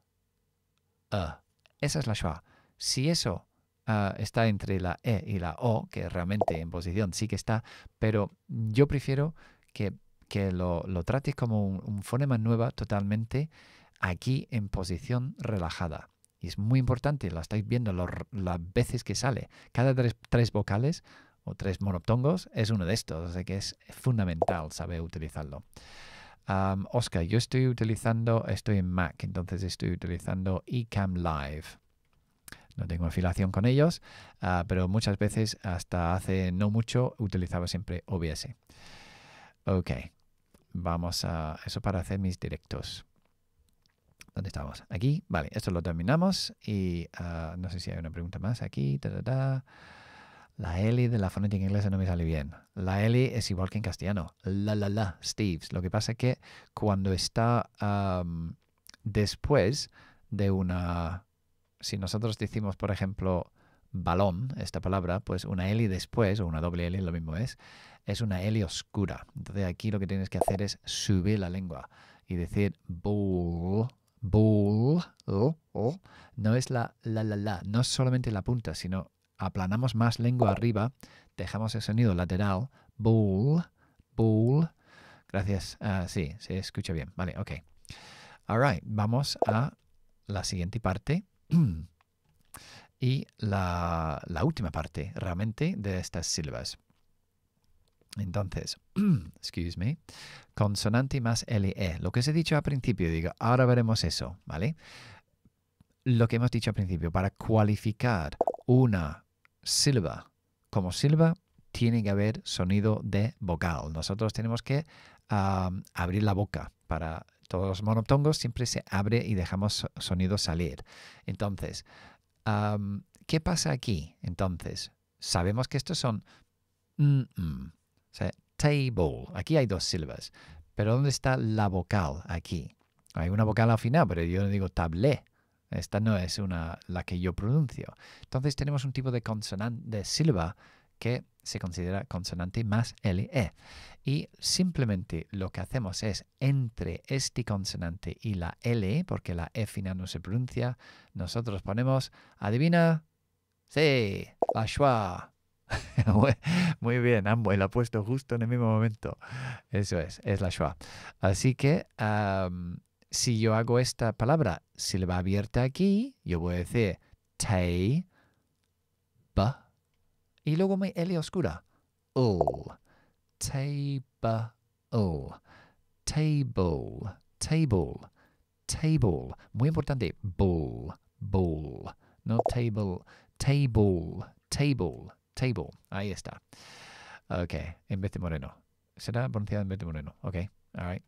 ah. Esa es la schwa. Si eso ah, está entre la e y la o, que realmente en posición sí que está, pero yo prefiero que, lo, lo, trates como un, fonema nueva totalmente aquí en posición relajada. Y es muy importante, lo estáis viendo las veces que sale. Cada tres, tres, vocales o tres monotongos es uno de estos, así que es fundamental saber utilizarlo. Oscar, yo estoy utilizando, estoy en Mac, entonces estoy utilizando eCam Live. No tengo afiliación con ellos, ah, pero muchas veces, hasta hace no mucho, utilizaba siempre OBS. Ok, vamos a eso para hacer mis directos. ¿Dónde estamos? Aquí, vale, esto lo terminamos y ah, no sé si hay una pregunta más aquí. La Eli de la fonética inglesa no me sale bien. La L es igual que en castellano. La, la, la, Steves. Lo que pasa es que cuando está después de una... Si nosotros decimos, por ejemplo, balón, esta palabra, pues una Eli después, o una doble Eli, lo mismo es, es una Eli oscura. Entonces aquí lo que tienes que hacer es subir la lengua y decir bull, bull, oh, oh. no es la la la la, no es solamente la punta, sino aplanamos más lengua arriba, dejamos el sonido lateral, Bull, bull. Gracias. Ah, sí, se escucha bien. Vale, ok. All right, vamos a la siguiente parte. y la, la, última parte realmente de estas sílabas. Entonces, excuse me, consonante más LE. Lo que os he dicho al principio, digo, ahora veremos eso, ¿vale? Lo que hemos dicho al principio, para cualificar una Silva, Como Silva tiene que haber sonido de vocal. Nosotros tenemos que abrir la boca para todos los monotongos, siempre se abre y dejamos sonido salir. Entonces, ¿qué pasa aquí? Entonces, sabemos que estos son table. Aquí hay dos silvas. Pero ¿dónde está la vocal aquí? Hay una vocal al final, pero yo no digo table. Esta no es una, la que yo pronuncio. Entonces tenemos un tipo de, consonante, de sílaba que se considera consonante más LE. Y simplemente lo que hacemos es entre este consonante y la L, e, porque la E final no se pronuncia, nosotros ponemos, adivina, sí, la schwa. Muy bien, Amway la ha puesto justo en el mismo momento. Eso es, es la schwa. Así que si yo hago esta palabra si va abierta aquí, yo voy a decir te, ba, y luego mi L oscura. Oh", table. O. Oh", table. Table. Table. Muy importante. bull bull No table. Table. Table. Table. Ahí está. Ok. En vez de moreno. Será pronunciado en vez de moreno. Ok. All right.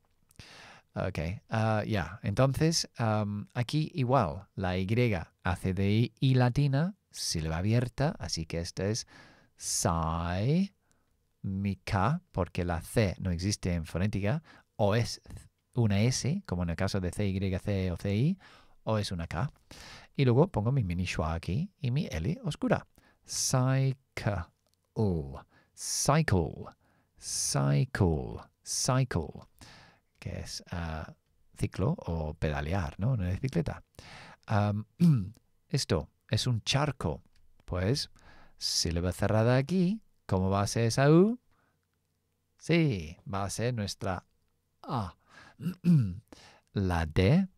Ok, ah, ya. Entonces, aquí igual, la Y hace de I y latina, va abierta, así que esta es sai, mi K, porque la C no existe en fonética, o es una S, como en el caso de CYC o CI, o es una K. Y luego pongo mi mini schwa aquí y mi L oscura. Cycle, cycle, cycle, cycle que es ah, ciclo o pedalear, ¿no? Una bicicleta. esto es un charco. Pues, si le va cerrada aquí, ¿cómo va a ser esa U? Sí, va a ser nuestra A. La D,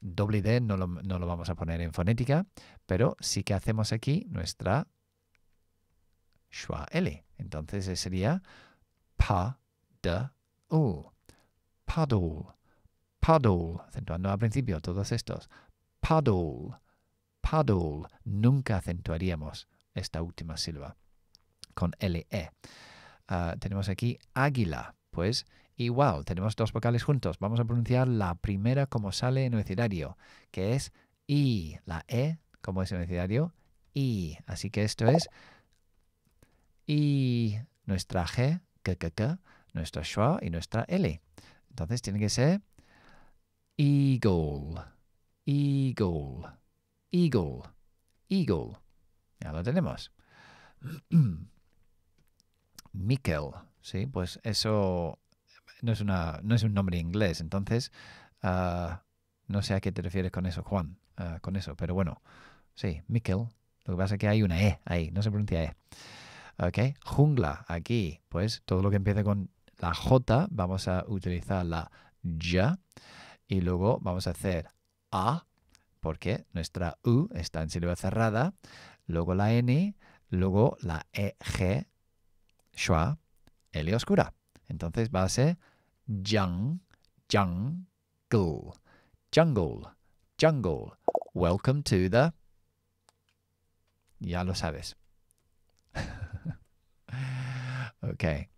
doble D no lo, vamos a poner en fonética, pero sí que hacemos aquí nuestra schwa L. Entonces sería pa, de, u. PADDLE. PADDLE. Acentuando al principio todos estos. PADDLE. PADDLE. Nunca acentuaríamos esta última sílaba con LE. Ah, tenemos aquí águila. Pues igual, tenemos dos vocales juntos. Vamos a pronunciar la primera como sale en el que es I. La E, como es en el I. Así que esto es I. Nuestra G, K, nuestra Schwa y nuestra L. Entonces tiene que ser eagle, eagle, eagle, eagle. Ya lo tenemos. Mikkel, sí, pues eso no es, una, no es un nombre inglés, entonces ah, no sé a qué te refieres con eso, Juan, ah, con eso, pero bueno, sí, Mikel. Lo que pasa es que hay una E ahí, no se pronuncia E. Ok, jungla, aquí, pues todo lo que empieza con la J, vamos a utilizar la ya y luego vamos a hacer A, porque nuestra U está en sílaba cerrada, luego la N, luego la EG, schwa, L oscura. Entonces va a ser Jung jungle, jungle, jungle. Welcome to the. Ya lo sabes. okay.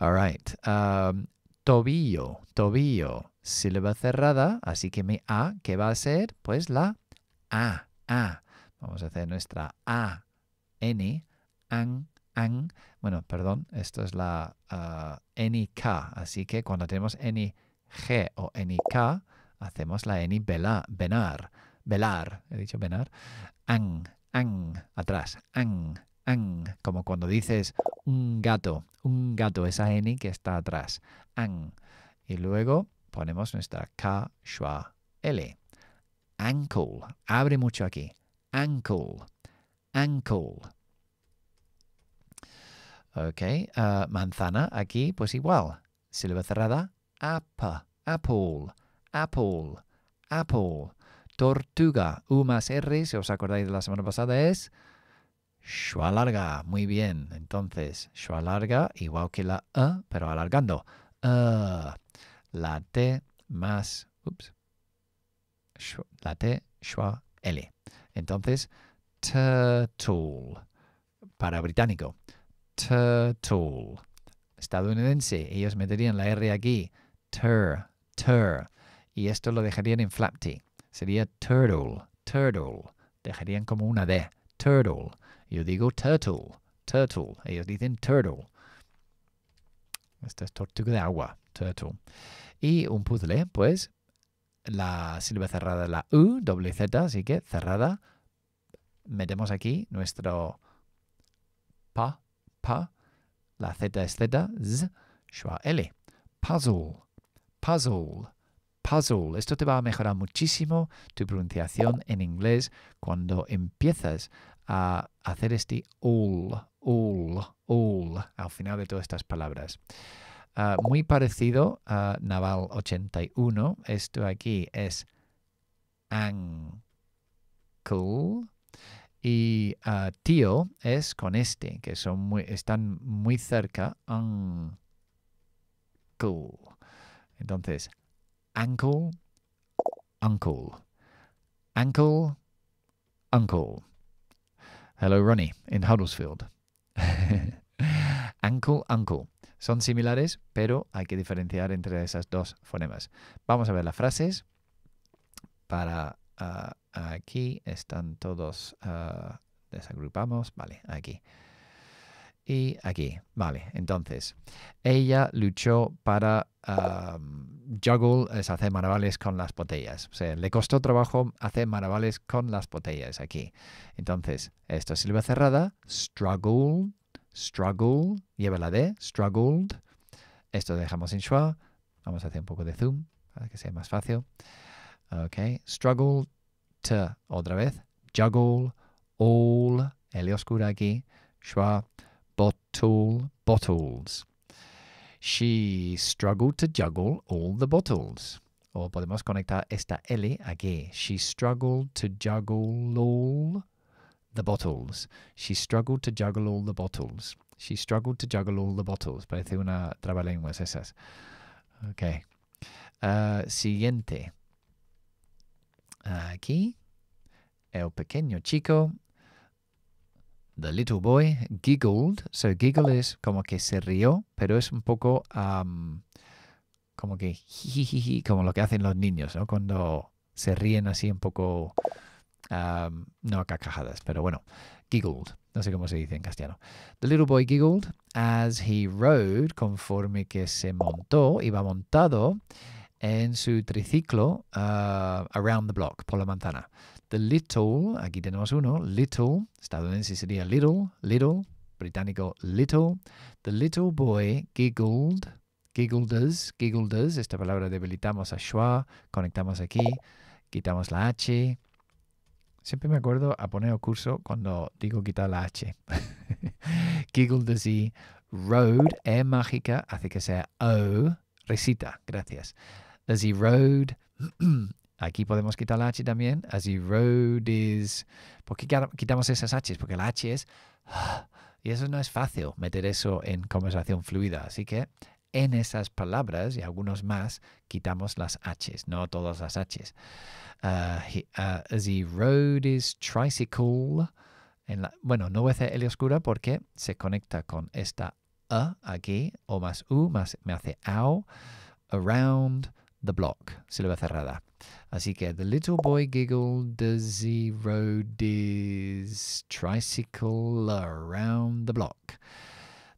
All right. Um, tobillo, tobillo. Sílaba cerrada, así que mi A, ¿qué va a ser? Pues la A, A. Vamos a hacer nuestra A, N, AN, AN. Bueno, perdón, esto es la uh, K, así que cuando tenemos G o K, hacemos la N velar, benar, velar, he dicho benar, ANG, ANG, atrás, ANG, ANG, como cuando dices un gato, un gato, esa N que está atrás, an. Y luego ponemos nuestra K, schwa, L. Ankle, abre mucho aquí. Ankle, ankle. Ok, ah, manzana, aquí pues igual. Sílaba cerrada, apa, apple, apple, apple. Tortuga, U más R, si os acordáis de la semana pasada, es Schwa larga, muy bien. Entonces, schwa larga igual que la E, pero alargando. la T más. Ups. la T, schwa, L. Entonces, turtle. Para británico. Turtle. Estadounidense, ellos meterían la R aquí. Tur, tur. Y esto lo dejarían en flap T. Sería turtle, turtle. Dejarían como una D. Turtle. Yo digo turtle, turtle. Ellos dicen turtle. Esta es tortuga de agua, turtle. Y un puzzle, pues la sílaba cerrada la U, doble Z, así que cerrada. Metemos aquí nuestro pa, pa, la Z es Z, Z, schwa L. Puzzle, puzzle, puzzle. Esto te va a mejorar muchísimo tu pronunciación en inglés cuando empiezas a hacer este ul all, all al final de todas estas palabras. Ah, muy parecido a Naval 81, esto aquí es ankle y ah, tío es con este, que son muy, están muy cerca, ankle Entonces, ankle, uncle, ankle, uncle. Hello, Ronnie, in Huddersfield. uncle, uncle. Son similares, pero hay que diferenciar entre esas dos fonemas. Vamos a ver las frases. Para ah, aquí están todos. Ah, desagrupamos. Vale, aquí y aquí. Vale, entonces, ella luchó para juggle, es hacer maravales con las botellas. O sea, le costó trabajo hacer maravales con las botellas aquí. Entonces, esto es silba cerrada, struggle, struggle, lleva la D, struggled. Esto dejamos en schwa. Vamos a hacer un poco de zoom para que sea más fácil. Ok, struggle, otra vez, juggle, all, L oscura aquí, schwa, bottle bottles. She struggled to juggle all the bottles. O oh, podemos conectar esta L aquí. She struggled to juggle all the bottles. She struggled to juggle all the bottles. She struggled to juggle all the bottles. Parece una trabalenguas esas. Okay. Uh, siguiente. Aquí. El pequeño chico The little boy giggled. So giggle es como que se rió, pero es un poco como que como lo que hacen los niños, ¿no? Cuando se ríen así un poco, no no cacajadas, pero bueno, giggled. No sé cómo se dice en castellano. The little boy giggled as he rode, conforme que se montó, iba montado en su triciclo uh, around the block, por la manzana. The este Little, aquí tenemos uno, Little, estadounidense sería Little, Little, británico Little. The Little Boy giggled, giggled giggledes, esta palabra debilitamos a schwa, conectamos aquí, quitamos la H. Siempre me acuerdo a poner curso cuando digo quitar la H. giggledes y road, E mágica, hace que sea O, recita, gracias. As he rode Aquí podemos quitar la H también. As road is... ¿Por qué quitamos esas H? Porque la H es... Y eso no es fácil, meter eso en conversación fluida. Así que en esas palabras y algunos más quitamos las Hs, no todas las Hs. Ah, ah, as tricycle. bueno, no voy a hacer L oscura porque se conecta con esta A aquí, O más U, más me hace AU. Around, the block, sílaba cerrada. Así que the little boy giggled as he rode his tricycle around the block.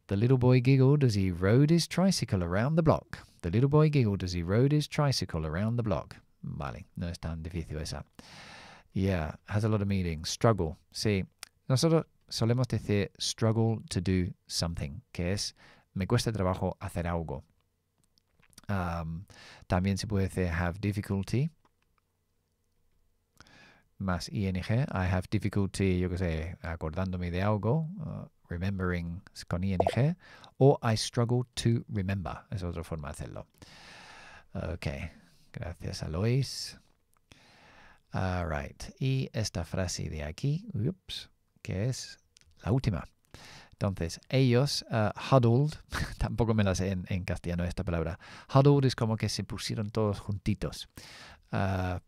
The little boy giggled as he rode his tricycle around the block. The little boy giggled as he rode his tricycle around the block. Vale, no es tan difícil esa. Yeah, has a lot of meaning. Struggle. Sí, nosotros solemos decir struggle to do something, que es me cuesta trabajo hacer algo. también se puede decir have difficulty más ing. I have difficulty, yo que sé, acordándome de algo, uh, remembering con ing. O I struggle to remember, es otra forma de hacerlo. Ok, gracias Alois. All right, y esta frase de aquí, ups, que es la última. Entonces, ellos, huddled, eh, tampoco me las en, castellano esta palabra, huddled es como que se pusieron todos juntitos. Eh,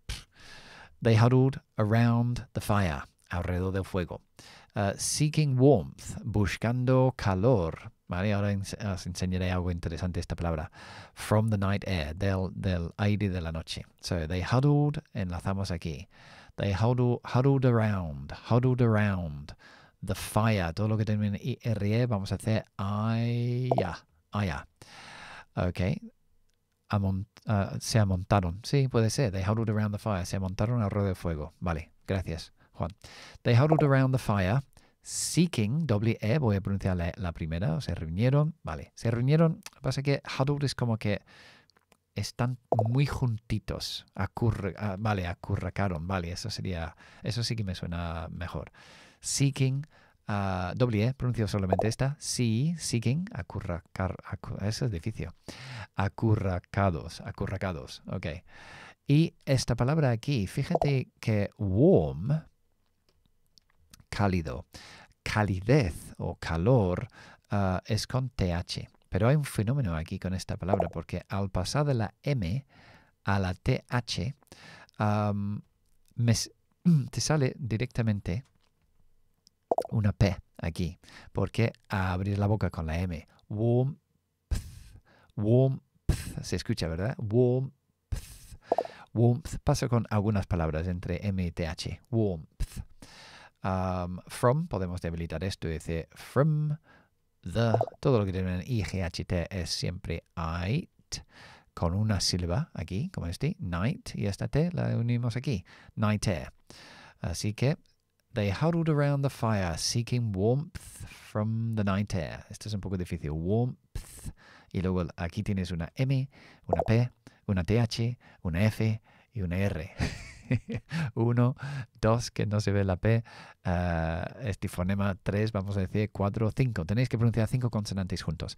they huddled around the fire, alrededor del fuego. Eh, seeking warmth, buscando calor. Ahora os enseñaré algo interesante esta palabra. From the night air, del, aire de la noche. So, they huddled, enlazamos aquí. They huddled, huddled around, huddled around the fire. Todo lo que termina en IRE vamos a hacer aya, allá. Ok. Ah, se amontaron. Sí, puede ser. They huddled around the fire. Se amontaron alrededor de fuego. Vale, gracias, Juan. They huddled around the fire seeking, doble E, voy a pronunciar la, e, primera, se reunieron, vale, se reunieron, lo que pasa es que huddled es como que están muy juntitos, ah, vale, acurracaron, vale, eso sería, eso sí que me suena mejor seeking, ah, doble E, pronuncio solamente esta, seeking, acurracar, eso es difícil, acurracados, acurracados, ok. Y esta palabra aquí, fíjate que warm, cálido, calidez o calor ah, es con TH. Pero hay un fenómeno aquí con esta palabra, porque al pasar de la M a la TH, te sale directamente una P aquí, porque abrir la boca con la M, warmth, warmth, se escucha, ¿verdad? Warmth, warmth, pasa con algunas palabras entre M y TH, warmth. from, podemos debilitar esto Dice from, the, todo lo que tiene en IGHT es siempre it con una sílaba aquí, como este, night, y esta T la unimos aquí, night air. Así que They huddled around the fire, seeking warmth from the night air. Esto es un poco difícil. Warmth. Y luego aquí tienes una M, una P, una TH, una F y una R. Uno, dos, que no se ve la P. Eh, este fonema tres, vamos a decir cuatro, cinco. Tenéis que pronunciar cinco consonantes juntos.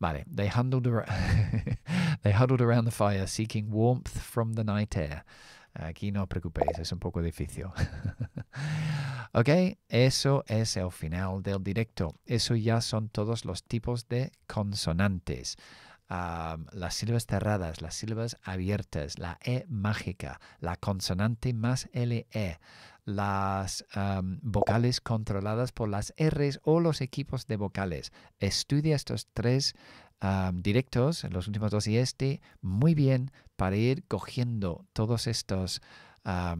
Vale. They they huddled around the fire, seeking warmth from the night air. Aquí no os preocupéis, es un poco difícil. ok, eso es el final del directo. Eso ya son todos los tipos de consonantes. las sílabas cerradas, las sílabas abiertas, la E mágica, la consonante más LE, las vocales controladas por las Rs o los equipos de vocales. Estudia estos tres directos directos, los últimos dos y este, muy bien para ir cogiendo todas estas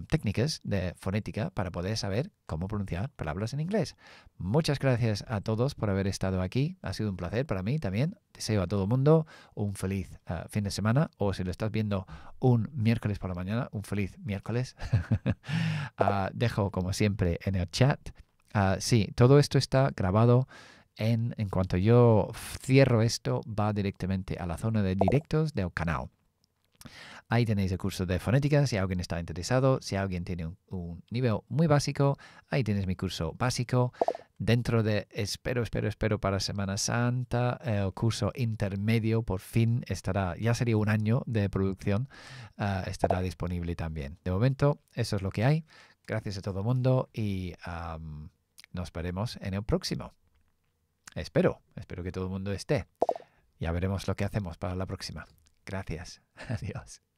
técnicas de fonética para poder saber cómo pronunciar palabras en inglés. Muchas gracias a todos por haber estado aquí. Ha sido un placer para mí también. Deseo a todo el mundo un feliz ah, fin de semana o si lo estás viendo un miércoles por la mañana, un feliz miércoles. Ah, dejo como siempre en el chat ah, sí, todo esto está grabado en, cuanto yo cierro esto, va directamente a la zona de directos del canal. Ahí tenéis el curso de fonética si alguien está interesado, si alguien tiene un, nivel muy básico, ahí tienes mi curso básico. Dentro de, espero, espero, espero para Semana Santa, el curso intermedio por fin estará, ya sería un año de producción, ah, estará disponible también. De momento, eso es lo que hay. Gracias a todo el mundo y nos veremos en el próximo. Espero, espero que todo el mundo esté. Ya veremos lo que hacemos para la próxima. Gracias. Adiós.